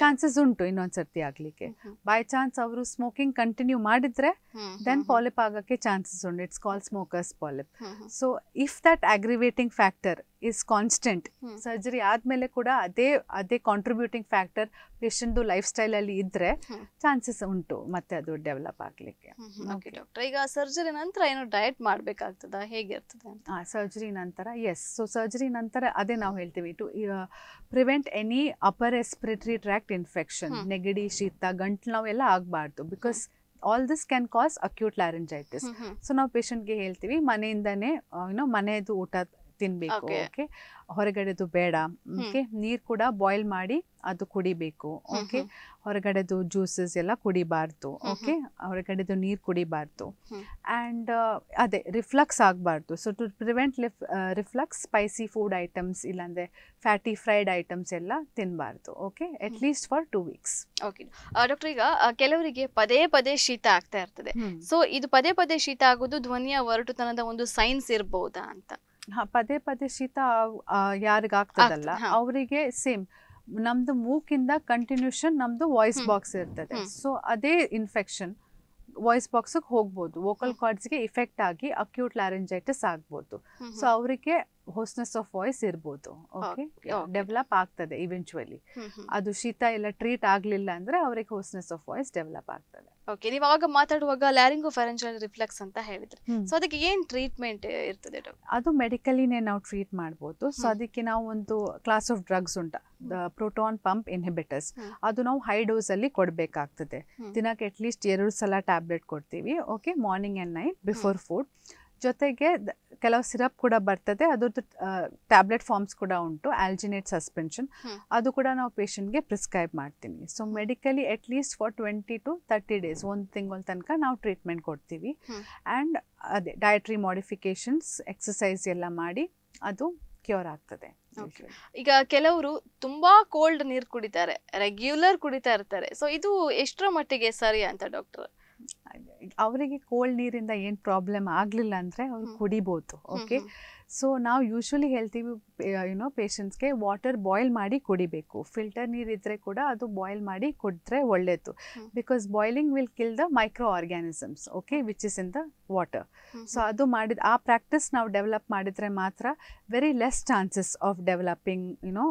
ಚಾನ್ಸಸ್ ಉಂಟು ಇನ್ನೊಂದು ಸರ್ತಿ ಆಗಲಿಕ್ಕೆ ಬೈ ಚಾನ್ಸ್ ಅವರು ಸ್ಮೋಕಿಂಗ್ ಕಂಟಿನ್ಯೂ ಮಾಡಿದ್ರೆ ದೆನ್ ಪಾಲಿಪ್ ಆಗೋಕ್ಕೆ ಚಾನ್ಸಸ್ ಉಂಟು it's call smokers polyp so if that aggravating factor is constant surgery ಆದ್ಮೇಲೆ ಕೂಡ ಅದೇ ಅದೇ ಕಾಂಟ್ರಿಬ್ಯೂಟಿಂಗ್ ಫ್ಯಾಕ್ಟರ್ ಪೇಷಂಟ್ ಲೈಫ್ ಸ್ಟೈಲಲ್ಲಿ ಇದ್ರೆ ಚಾನ್ಸಸ್ ಉಂಟು ಮತ್ತೆ ಅದು ಡೆವಲಪ್ ಆಗ್ಲಿಕ್ಕೆ ಈಗ ಸರ್ಜರಿ ನಂತರ ಏನೋ ಡಯಟ್ ಮಾಡಬೇಕಾಗ್ತದ ಹೇಗಿರ್ತದೆ ಸರ್ಜರಿ ನಂತರ ಎಸ್ ಸೊ ಸರ್ಜರಿ ನಂತರ ಅದೇ ನಾವು ಹೇಳ್ತೀವಿ to prevent any upper respiratory tract infection ನೆಗಡಿ ಶೀತ ನಾವು ಎಲ್ಲ ಆಗಬಾರ್ದು because all this can cause acute laryngitis so ನಾವು ಪೇಷಂಟ್ಗೆ ಹೇಳ್ತೀವಿ ಮನೆಯಿಂದನೇ ಯುನೋ ಮನೆಯದು ಊಟ ತಿನ್ಬೇಕು ಓಕೆ ಹೊರಗಡೆದು ಬೇಡ ಓಕೆ ನೀರು ಕೂಡ ಬಾಯ್ಲ್ ಮಾಡಿ ಅದು ಕುಡಿಬೇಕು ಓಕೆ ಹೊರಗಡೆದು ಜ್ಯೂಸಸ್ ಎಲ್ಲ ಕುಡಿಬಾರ್ದು ಓಕೆ ಹೊರಗಡೆದು ನೀರು ಕುಡಿಬಾರ್ದು ಅಂಡ್ uh, ಅದೇ ರಿಫ್ಲಕ್ಸ್ ಆಗಬಾರ್ದು ಸೊ ಟು ಪ್ರಿವೆಂಟ್ ಲಿಫ್ ರಿಫ್ಲಕ್ಸ್ ಸ್ಪೈಸಿ ಫುಡ್ ಐಟಮ್ಸ್ ಇಲ್ಲಾಂದ್ರೆ ಫ್ಯಾಟಿ ಫ್ರೈಡ್ ಐಟಮ್ಸ್ ಎಲ್ಲ ತಿನ್ಬಾರ್ದು okay at least for two weeks okay doctor ಈಗ ಕೆಲವರಿಗೆ ಪದೇ ಪದೇ ಶೀತ ಆಗ್ತಾ ಇರ್ತದೆ ಸೊ ಇದು ಪದೇ ಪದೇ ಶೀತ ಆಗೋದು ಧ್ವನಿಯ ಒರಟುತನದ ಒಂದು ಸೈನ್ಸ್ ಇರಬಹುದಾ ಅಂತ ಪದೇ ಪದೇ ಶೀತ ಯಾರಿಗಾಗ್ತದಲ್ಲ ಅವರಿಗೆ ಸೇಮ್ ನಮ್ದು ಮೂಕಿಂದ ಕಂಟಿನ್ಯೂಷನ್ ನಮ್ದು ವಾಯ್ಸ್ ಬಾಕ್ಸ್ ಇರ್ತದೆ ಸೊ ಅದೇ ಇನ್ಫೆಕ್ಷನ್ ವಾಯ್ಸ್ ಬಾಕ್ಸ್ ಹೋಗ್ಬೋದು ವೋಕಲ್ ಕಾರ್ಡ್ಸ್ಗೆ ಇಫೆಕ್ಟ್ ಆಗಿ ಅಕ್ಯೂಟ್ ಲ್ಯಾರೆಂಜೈಟಿಸ್ ಆಗ್ಬೋದು ಸೊ ಅವರಿಗೆ ಹೋಸ್ನೆಸ್ ಆಫ್ ವಾಯ್ಸ್ ಇರ್ಬೋದು ಓಕೆ ಡೆವಲಪ್ ಆಗ್ತದೆ ಇವೆಂಚುವಲಿ ಅದು ಶೀತ ಎಲ್ಲ ಟ್ರೀಟ್ ಆಗಲಿಲ್ಲ ಅಂದ್ರೆ ಅವ್ರಿಗೆ ಹೋಸ್ನೆಸ್ ಆಫ್ ವಾಯ್ಸ್ ಡೆವಲಪ್ ಆಗ್ತದೆ ಓಕೆ ನೀವು ಆವಾಗ ಮಾತಾಡುವಾಗ ಲ್ಯಾರಿಂಗೋ ಫೆರೆಂಜಲ್ ರಿಫ್ಲೆಕ್ಸ್ ಅಂತ ಹೇಳಿದ್ರೆ ಸೊ ಅದಕ್ಕೆ ಏನು ಟ್ರೀಟ್ಮೆಂಟ್ ಇರ್ತದೆ ಅದು ಮೆಡಿಕಲಿನೇ ನಾವು ಟ್ರೀಟ್ ಮಾಡ್ಬೋದು ಸೊ ಅದಕ್ಕೆ ನಾವು ಒಂದು ಕ್ಲಾಸ್ ಆಫ್ ಡ್ರಗ್ಸ್ ಉಂಟ ಪ್ರೋಟಾನ್ ಪಂಪ್ ಇನ್ಹಿಬಿಟರ್ಸ್ ಅದು ನಾವು ಹೈ ಡೋಸ್ ಅಲ್ಲಿ ಕೊಡ್ಬೇಕಾಗ್ತದೆ ದಿನಕ್ಕೆ ಅಟ್ಲೀಸ್ಟ್ ಎರಡು ಸಲ ಟ್ಯಾಬ್ಲೆಟ್ ಕೊಡ್ತೀವಿ okay morning and night before food ಜೊತೆಗೆ ಕೆಲವು ಸಿರಪ್ ಕೂಡ ಬರ್ತದೆ ಅದ್ರದ್ದು ಟ್ಯಾಬ್ಲೆಟ್ ಫಾರ್ಮ್ಸ್ ಕೂಡ ಉಂಟು ಆಲ್ಜಿನೇಟ್ ಸಸ್ಪೆನ್ಷನ್ ಅದು ಕೂಡ ನಾವು ಪೇಷಂಟ್ಗೆ ಪ್ರಿಸ್ಕ್ರೈಬ್ ಮಾಡ್ತೀನಿ so medically at least for twenty to thirty days ಒಂದು ತಿಂಗಳ ತನಕ ನಾವು ಟ್ರೀಟ್ಮೆಂಟ್ ಕೊಡ್ತೀವಿ ಆ್ಯಂಡ್ ಅದೇ ಡಯಟ್ರಿ ಮಾಡಿಫಿಕೇಷನ್ಸ್ ಎಕ್ಸಸೈಸ್ ಎಲ್ಲ ಮಾಡಿ ಅದು ಕ್ಯೂರ್ ಆಗ್ತದೆ ಈಗ ಕೆಲವರು ತುಂಬಾ ಕೋಲ್ಡ್ ನೀರು ಕುಡಿತಾರೆ ರೆಗ್ಯುಲರ್ ಕುಡಿತಾ ಇರ್ತಾರೆ ಸೊ ಇದು ಎಷ್ಟರ ಮಟ್ಟಿಗೆ ಸರಿ ಅಂತ ಡಾಕ್ಟರ್ ಅವರಿಗೆ ಕೋಲ್ಡ್ ನೀರಿಂದ ಏನು ಪ್ರಾಬ್ಲಮ್ ಆಗಲಿಲ್ಲ ಅಂದರೆ ಅವ್ರು ಕುಡಿಬೋದು ಓಕೆ ಸೊ ನಾವು ಯೂಶ್ವಲಿ ಹೇಳ್ತೀವಿ ಯುನೋ ಪೇಷಂಟ್ಸ್ಗೆ ವಾಟರ್ ಬಾಯ್ಲ್ ಮಾಡಿ ಕುಡಿಬೇಕು ಫಿಲ್ಟರ್ ನೀರಿದ್ದರೆ ಕೂಡ ಅದು ಬಾಯ್ಲ್ ಮಾಡಿ ಕುಡಿದ್ರೆ ಒಳ್ಳೆಯದು because boiling will kill the microorganisms okay which is in the water so ಅದು ಮಾಡಿದ ಆ ಪ್ರಾಕ್ಟೀಸ್ ನಾವು ಡೆವಲಪ್ ಮಾಡಿದರೆ ಮಾತ್ರ very less chances of developing you know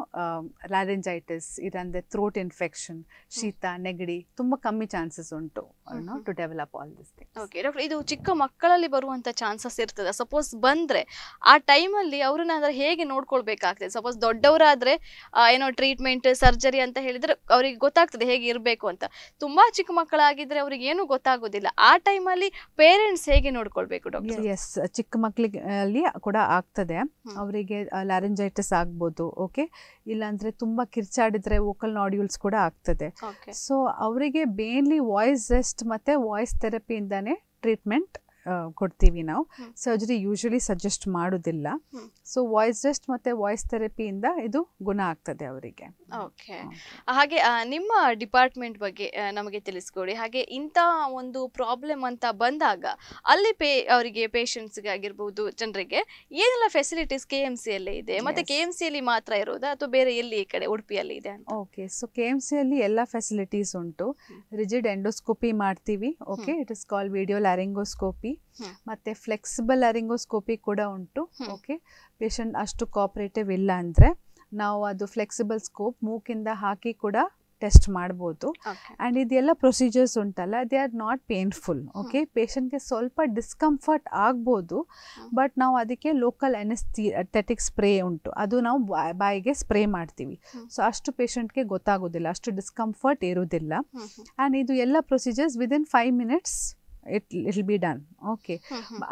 laryngitis ಇದಂದರೆ ಥ್ರೋಟ್ ಇನ್ಫೆಕ್ಷನ್ ಶೀತ ನೆಗಡಿ ತುಂಬ ಕಮ್ಮಿ ಚಾನ್ಸಸ್ ಉಂಟು you know to develop all this thing okay doctor ಇದು ಚಿಕ್ಕ ಮಕ್ಕಳಲ್ಲಿ ಬರುವಂಥ ಚಾನ್ಸಸ್ ಇರ್ತದೆ ಸಪೋಸ್ ಬಂದರೆ ಆ ಟೈಮಲ್ಲಿ ಅವರನ್ನ ಅದರ ಹೇಗೆ ನೋಡ್ಕೊಳ್ಳೋದು ನೋಡ್ಬೇಕಾಗ್ತದೆ ಸಪೋಸ್ ದೊಡ್ಡವರಾದ್ರೆ ಏನೋ ಟ್ರೀಟ್ಮೆಂಟ್ ಸರ್ಜರಿ ಅಂತ ಹೇಳಿದ್ರೆ ಅವ್ರಿಗೆ ಗೊತ್ತಾಗ್ತದೆ ಹೇಗೆ ಇರಬೇಕು ಅಂತ ತುಂಬಾ ಚಿಕ್ಕ ಮಕ್ಕಳಾಗಿದ್ರೆ ಅವ್ರಿಗೆ ಏನು ಗೊತ್ತಾಗೋದಿಲ್ಲ ಆ ಟೈಮಲ್ಲಿ ಪೇರೆಂಟ್ಸ್ ಹೇಗೆ ನೋಡ್ಕೊಳ್ಬೇಕು ಡಾಕ್ಟರ್ ಎಸ್ ಚಿಕ್ಕ ಮಕ್ಕಳಿಗೆ ಕೂಡ ಆಗ್ತದೆ ಅವರಿಗೆ ಲ್ಯಾರೆಂಜೈಟಿಸ್ ಆಗ್ಬೋದು ಓಕೆ ಇಲ್ಲಾಂದ್ರೆ ತುಂಬಾ ಕಿರ್ಚಾಡಿದ್ರೆ ವೋಕಲ್ ನಾಡ್ಯೂಲ್ಸ್ ಕೂಡ ಆಗ್ತದೆ ಸೊ ಅವರಿಗೆ ಮೇನ್ಲಿ ವಾಯ್ಸ್ ಜೆಸ್ಟ್ ಮತ್ತೆ ವಾಯ್ಸ್ ಥೆರಪಿಯಿಂದಾನೇ ಟ್ರೀಟ್ಮೆಂಟ್ ಕೊಡ್ತೀವಿ ನಾವು ಸರ್ಜರಿ ಯೂಶಲಿ ಸಜೆಸ್ಟ್ ಮಾಡೋದಿಲ್ಲ ಸೊ ವಾಯ್ಸ್ ರೆಸ್ಟ್ ಮತ್ತು ವಾಯ್ಸ್ ಥೆರಪಿಯಿಂದ ಇದು ಗುಣ ಆಗ್ತದೆ ಅವರಿಗೆ ಓಕೆ ಹಾಗೆ ನಿಮ್ಮ ಡಿಪಾರ್ಟ್ಮೆಂಟ್ ಬಗ್ಗೆ ನಮಗೆ ತಿಳಿಸ್ಕೊಡಿ ಹಾಗೆ ಇಂಥ ಒಂದು ಪ್ರಾಬ್ಲಮ್ ಅಂತ ಬಂದಾಗ ಅಲ್ಲಿ ಪೇ ಅವರಿಗೆ ಪೇಷಂಟ್ಸ್ಗೆ ಆಗಿರ್ಬೋದು ಜನರಿಗೆ ಏನೆಲ್ಲ ಫೆಸಿಲಿಟೀಸ್ ಕೆ ಎಮ್ ಸಿಯಲ್ಲೇ ಇದೆ ಮತ್ತು ಕೆ ಎಮ್ ಸಿಯಲ್ಲಿ ಮಾತ್ರ ಇರೋದಾ ಅಥವಾ ಬೇರೆ ಎಲ್ಲಿ ಈ ಕಡೆ ಉಡುಪಿಯಲ್ಲಿ ಇದೆ ಓಕೆ ಸೊ ಕೆ ಎಮ್ ಸಿಯಲ್ಲಿ ಎಲ್ಲ ಫೆಸಿಲಿಟೀಸ್ ಉಂಟು ರಿಜಿಡ್ ಎಂಡೋಸ್ಕೋಪಿ ಮಾಡ್ತೀವಿ okay it is call video laryngoscopy ಮತ್ತೆ ಫ್ಲೆಕ್ಸಿಬಲ್ ಅರಿಂಗೋಸ್ಕೋಪಿ ಕೂಡ ಉಂಟು ಓಕೆ ಪೇಷಂಟ್ ಅಷ್ಟು ಕೋಆಪರೇಟಿವ್ ಇಲ್ಲ ಅಂದರೆ ನಾವು ಅದು ಫ್ಲೆಕ್ಸಿಬಲ್ ಸ್ಕೋಪ್ ಮೂಕಿಂದ ಹಾಕಿ ಕೂಡ ಟೆಸ್ಟ್ ಮಾಡ್ಬೋದು ಆ್ಯಂಡ್ ಇದೆಲ್ಲ ಪ್ರೊಸೀಜರ್ಸ್ ಉಂಟಲ್ಲ they are not painful okay ಪೇಷಂಟ್ಗೆ ಸ್ವಲ್ಪ ಡಿಸ್ಕಂಫರ್ಟ್ ಆಗ್ಬೋದು ಬಟ್ ನಾವು ಅದಕ್ಕೆ ಲೋಕಲ್ ಎನೆಸ್ಥಿಯೆಟಿಕ್ ಸ್ಪ್ರೇ ಉಂಟು ಅದು ನಾವು ಬಾಯಿಗೆ ಸ್ಪ್ರೇ ಮಾಡ್ತೀವಿ ಸೊ ಅಷ್ಟು ಪೇಷಂಟ್ಗೆ ಗೊತ್ತಾಗೋದಿಲ್ಲ ಅಷ್ಟು ಡಿಸ್ಕಂಫರ್ಟ್ ಇರೋದಿಲ್ಲ ಆ್ಯಂಡ್ ಇದು ಎಲ್ಲ procedures within five minutes it it be done okay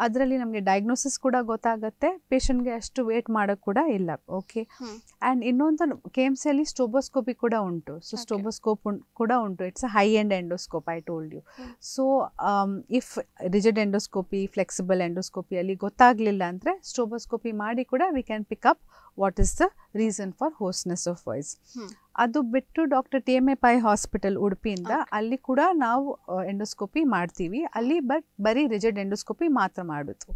ಅದರಲ್ಲಿ ನಮಗೆ ಡಯಾಗ್ನೋಸಿಸ್ ಕೂಡ ಗೊತ್ತಾಗುತ್ತೆ ಪೇಷಂಟ್ಗೆ ಅಷ್ಟು ವೇಟ್ ಮಾಡೋಕ್ಕೆ ಕೂಡ ಇಲ್ಲ ಓಕೆ ಆ್ಯಂಡ್ ಇನ್ನೊಂದು ಕೆ ಎಮ್ ಸಿಯಲ್ಲಿ ಸ್ಟೋಬೋಸ್ಕೋಪಿ ಕೂಡ ಉಂಟು ಸೊ ಸ್ಟೋಬೋಸ್ಕೋಪ್ ಕೂಡ ಉಂಟು it's a high end endoscope I told you so if rigid endoscopy flexible ಎಂಡೋಸ್ಕೋಪಿಯಲ್ಲಿ ಗೊತ್ತಾಗಲಿಲ್ಲ ಅಂದರೆ ಸ್ಟೋಬೋಸ್ಕೋಪಿ ಮಾಡಿ ಕೂಡ we can pick up what is the reason for hoarseness of voice ಅದು ಬಿಟ್ಟು doctor T M A Pai hospital ಉಡುಪಿಯಿಂದ ಅಲ್ಲಿ ಕೂಡ ನಾವು ಎಂಡೋಸ್ಕೋಪಿ ಮಾಡ್ತೀವಿ ಅಲ್ಲಿ ಬಟ್ ಬರೀ ರಿಜಿಡ್ ಎಂಡೋಸ್ಕೋಪಿ ಮಾತ್ರ ಮಾಡುದು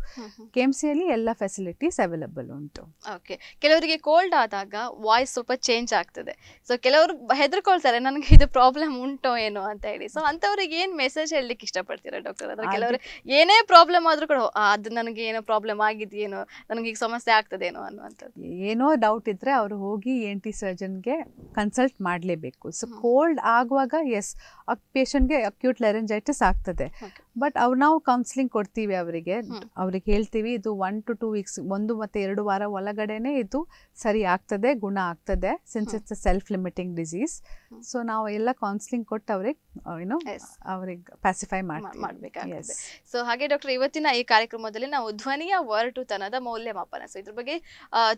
ಕೆ ಎಮ್ ಸಿಯಲ್ಲಿ ಎಲ್ಲ ಫೆಸಿಲಿಟೀಸ್ ಅವೈಲಬಲ್ ಉಂಟು ಓಕೆ ಕೆಲವರಿಗೆ ಕೋಲ್ಡ್ ಆದಾಗ ವಾಯ್ಸ್ ಸ್ವಲ್ಪ ಚೇಂಜ್ ಆಗ್ತದೆ ಸೊ ಕೆಲವರು ಹೆದರ್ಕೊಳ್ತಾರೆ ನನಗೆ ಇದು ಪ್ರಾಬ್ಲಮ್ ಉಂಟು ಏನು ಅಂತ ಹೇಳಿ ಸೊ ಅಂಥವ್ರಿಗೆ ಏನು ಮೆಸೇಜ್ ಹೇಳಲಿಕ್ಕೆ ಇಷ್ಟಪಡ್ತೀರಾ ಡಾಕ್ಟರ್ ಅಂದ್ರೆ ಕೆಲವರು ಏನೇ ಪ್ರಾಬ್ಲಮ್ ಆದರೂ ಕೂಡ ಅದು ನನಗೆ ಏನೋ ಪ್ರಾಬ್ಲಮ್ ಆಗಿದೆಯೇನೋ ನನಗೆ ಈಗ ಸಮಸ್ಯೆ ಆಗ್ತದೇನೋ ಅನ್ನುವಂಥದ್ದು ಏನೋ ಡೌಟ್ ಇದ್ರೆ ಅವರು ಹೋಗಿ ಎನ್ ಟಿ ಸರ್ಜನ್ಗೆ ಕನ್ಸಲ್ಟ್ ಕನ್ಸಲ್ಟ್ ಮಾಡಲೇಬೇಕು ಸೊ ಕೋಲ್ಡ್ ಆಗುವಾಗ ಎಸ್ ಪೇಷಂಟ್ಗೆ ಅಕ್ಯೂಟ್ ಲೆರೆಂಜೈಟಿಸ್ ಆಗ್ತದೆ ಬಟ್ ಅವ್ರು ನಾವು ಕೌನ್ಸಿಲಿಂಗ್ ಕೊಡ್ತೀವಿ ಅವರಿಗೆ ಅವ್ರಿಗೆ ಹೇಳ್ತೀವಿ ಇದು ಒನ್ ಟು ಟೂ ವೀಕ್ಸ್ ಒಂದು ಮತ್ತೆ ಎರಡು ವಾರ ಒಳಗಡೆನೆ ಇದು ಸರಿ ಆಗ್ತದೆ ಗುಣ ಆಗ್ತದೆ since it's a self limiting disease so ನಾವು ಎಲ್ಲ ಕೌನ್ಸಿಲಿಂಗ್ ಕೊಟ್ಟು ಅವ್ರಿಗೆ ಏನು ಅವ್ರಿಗೆ ಪ್ಯಾಸಿಫೈ ಮಾಡಬೇಕಾಗಿದೆ ಸೊ ಹಾಗೆ ಡಾಕ್ಟರ್ ಇವತ್ತಿನ ಈ ಕಾರ್ಯಕ್ರಮದಲ್ಲಿ ನಾವು ಧ್ವನಿಯ ಒರಟುತನದ ಮೌಲ್ಯಮಾಪನ ಸೊ ಇದ್ರ ಬಗ್ಗೆ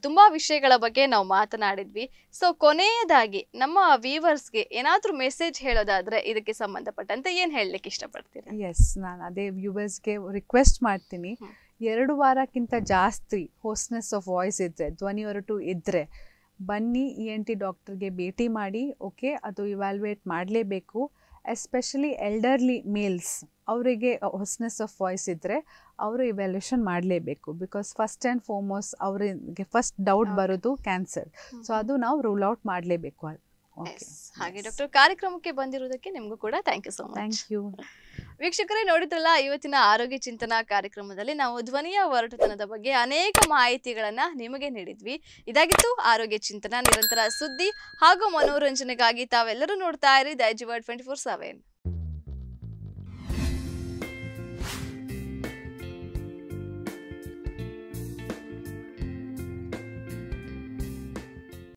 ತುಂಬಾ ವಿಷಯಗಳ ಬಗ್ಗೆ ನಾವು ಮಾತನಾಡಿದ್ವಿ ಸೊ ಕೊನೆಯದಾಗಿ ನಮ್ಮ ವೀವರ್ಸ್ಗೆ ಏನಾದರೂ ಮೆಸೇಜ್ ಹೇಳೋದಾದ್ರೆ ಇದಕ್ಕೆ ಸಂಬಂಧಪಟ್ಟಂತೆ ಏನು ಹೇಳಲಿಕ್ಕೆ ಇಷ್ಟಪಡ್ತೀರಿ ಎಸ್ ನಾನು ಅದೇ ವ್ಯೂವರ್ಸ್ಗೆ ರಿಕ್ವೆಸ್ಟ್ ಮಾಡ್ತೀನಿ ಎರಡು ವಾರಕ್ಕಿಂತ ಜಾಸ್ತಿ ಹೋಸ್ನೆಸ್ ಆಫ್ ವಾಯ್ಸ್ ಇದ್ದರೆ ಧ್ವನಿ ಹೊರಟು ಇದ್ದರೆ ಬನ್ನಿ ಇ ಎನ್ ಟಿ ಡಾಕ್ಟರ್ಗೆ ಭೇಟಿ ಮಾಡಿ ಓಕೆ ಅದು ಇವ್ಯಾಲ್ಯುವೇಟ್ ಮಾಡಲೇಬೇಕು ಎಸ್ಪೆಷಲಿ ಎಲ್ಡರ್ಲಿ ಮೇಲ್ಸ್ ಅವರಿಗೆ ಹೊಸ್ನೆಸ್ ಆಫ್ ವಾಯ್ಸ್ ಇದ್ದರೆ ಅವರು ಇವ್ಯಾಲ್ಯೂಷನ್ ಮಾಡಲೇಬೇಕು ಬಿಕಾಸ್ ಫಸ್ಟ್ ಆ್ಯಂಡ್ ಫೋಮೋಸ್ ಅವರಿಗೆ ಫಸ್ಟ್ ಡೌಟ್ ಬರೋದು ಕ್ಯಾನ್ಸರ್ ಸೊ ಅದು ನಾವು ರೂಲ್ ಔಟ್ ಮಾಡಲೇಬೇಕು ಹಾಗೆ ಡಾಕ್ಟರ್ ಕಾರ್ಯಕ್ರಮಕ್ಕೆ ಬಂದಿರುವುದಕ್ಕೆ ನಿಮಗೂ ಕೂಡ ಥ್ಯಾಂಕ್ ಯು ಸೊ ಮಚ್ ವೀಕ್ಷಕರೇ ನೋಡಿದ್ರಲ್ಲ ಇವತ್ತಿನ ಆರೋಗ್ಯ ಚಿಂತನಾ ಕಾರ್ಯಕ್ರಮದಲ್ಲಿ ನಾವು ಧ್ವನಿಯ ಒರಟುತನದ ಬಗ್ಗೆ ಅನೇಕ ಮಾಹಿತಿಗಳನ್ನ ನಿಮಗೆ ನೀಡಿದ್ವಿ ಇದಾಗಿತ್ತು ಆರೋಗ್ಯ ಚಿಂತನ ನಿರಂತರ ಸುದ್ದಿ ಹಾಗೂ ಮನೋರಂಜನೆಗಾಗಿ ತಾವೆಲ್ಲರೂ ನೋಡ್ತಾ ಇರಿ Daijiworld twenty four seven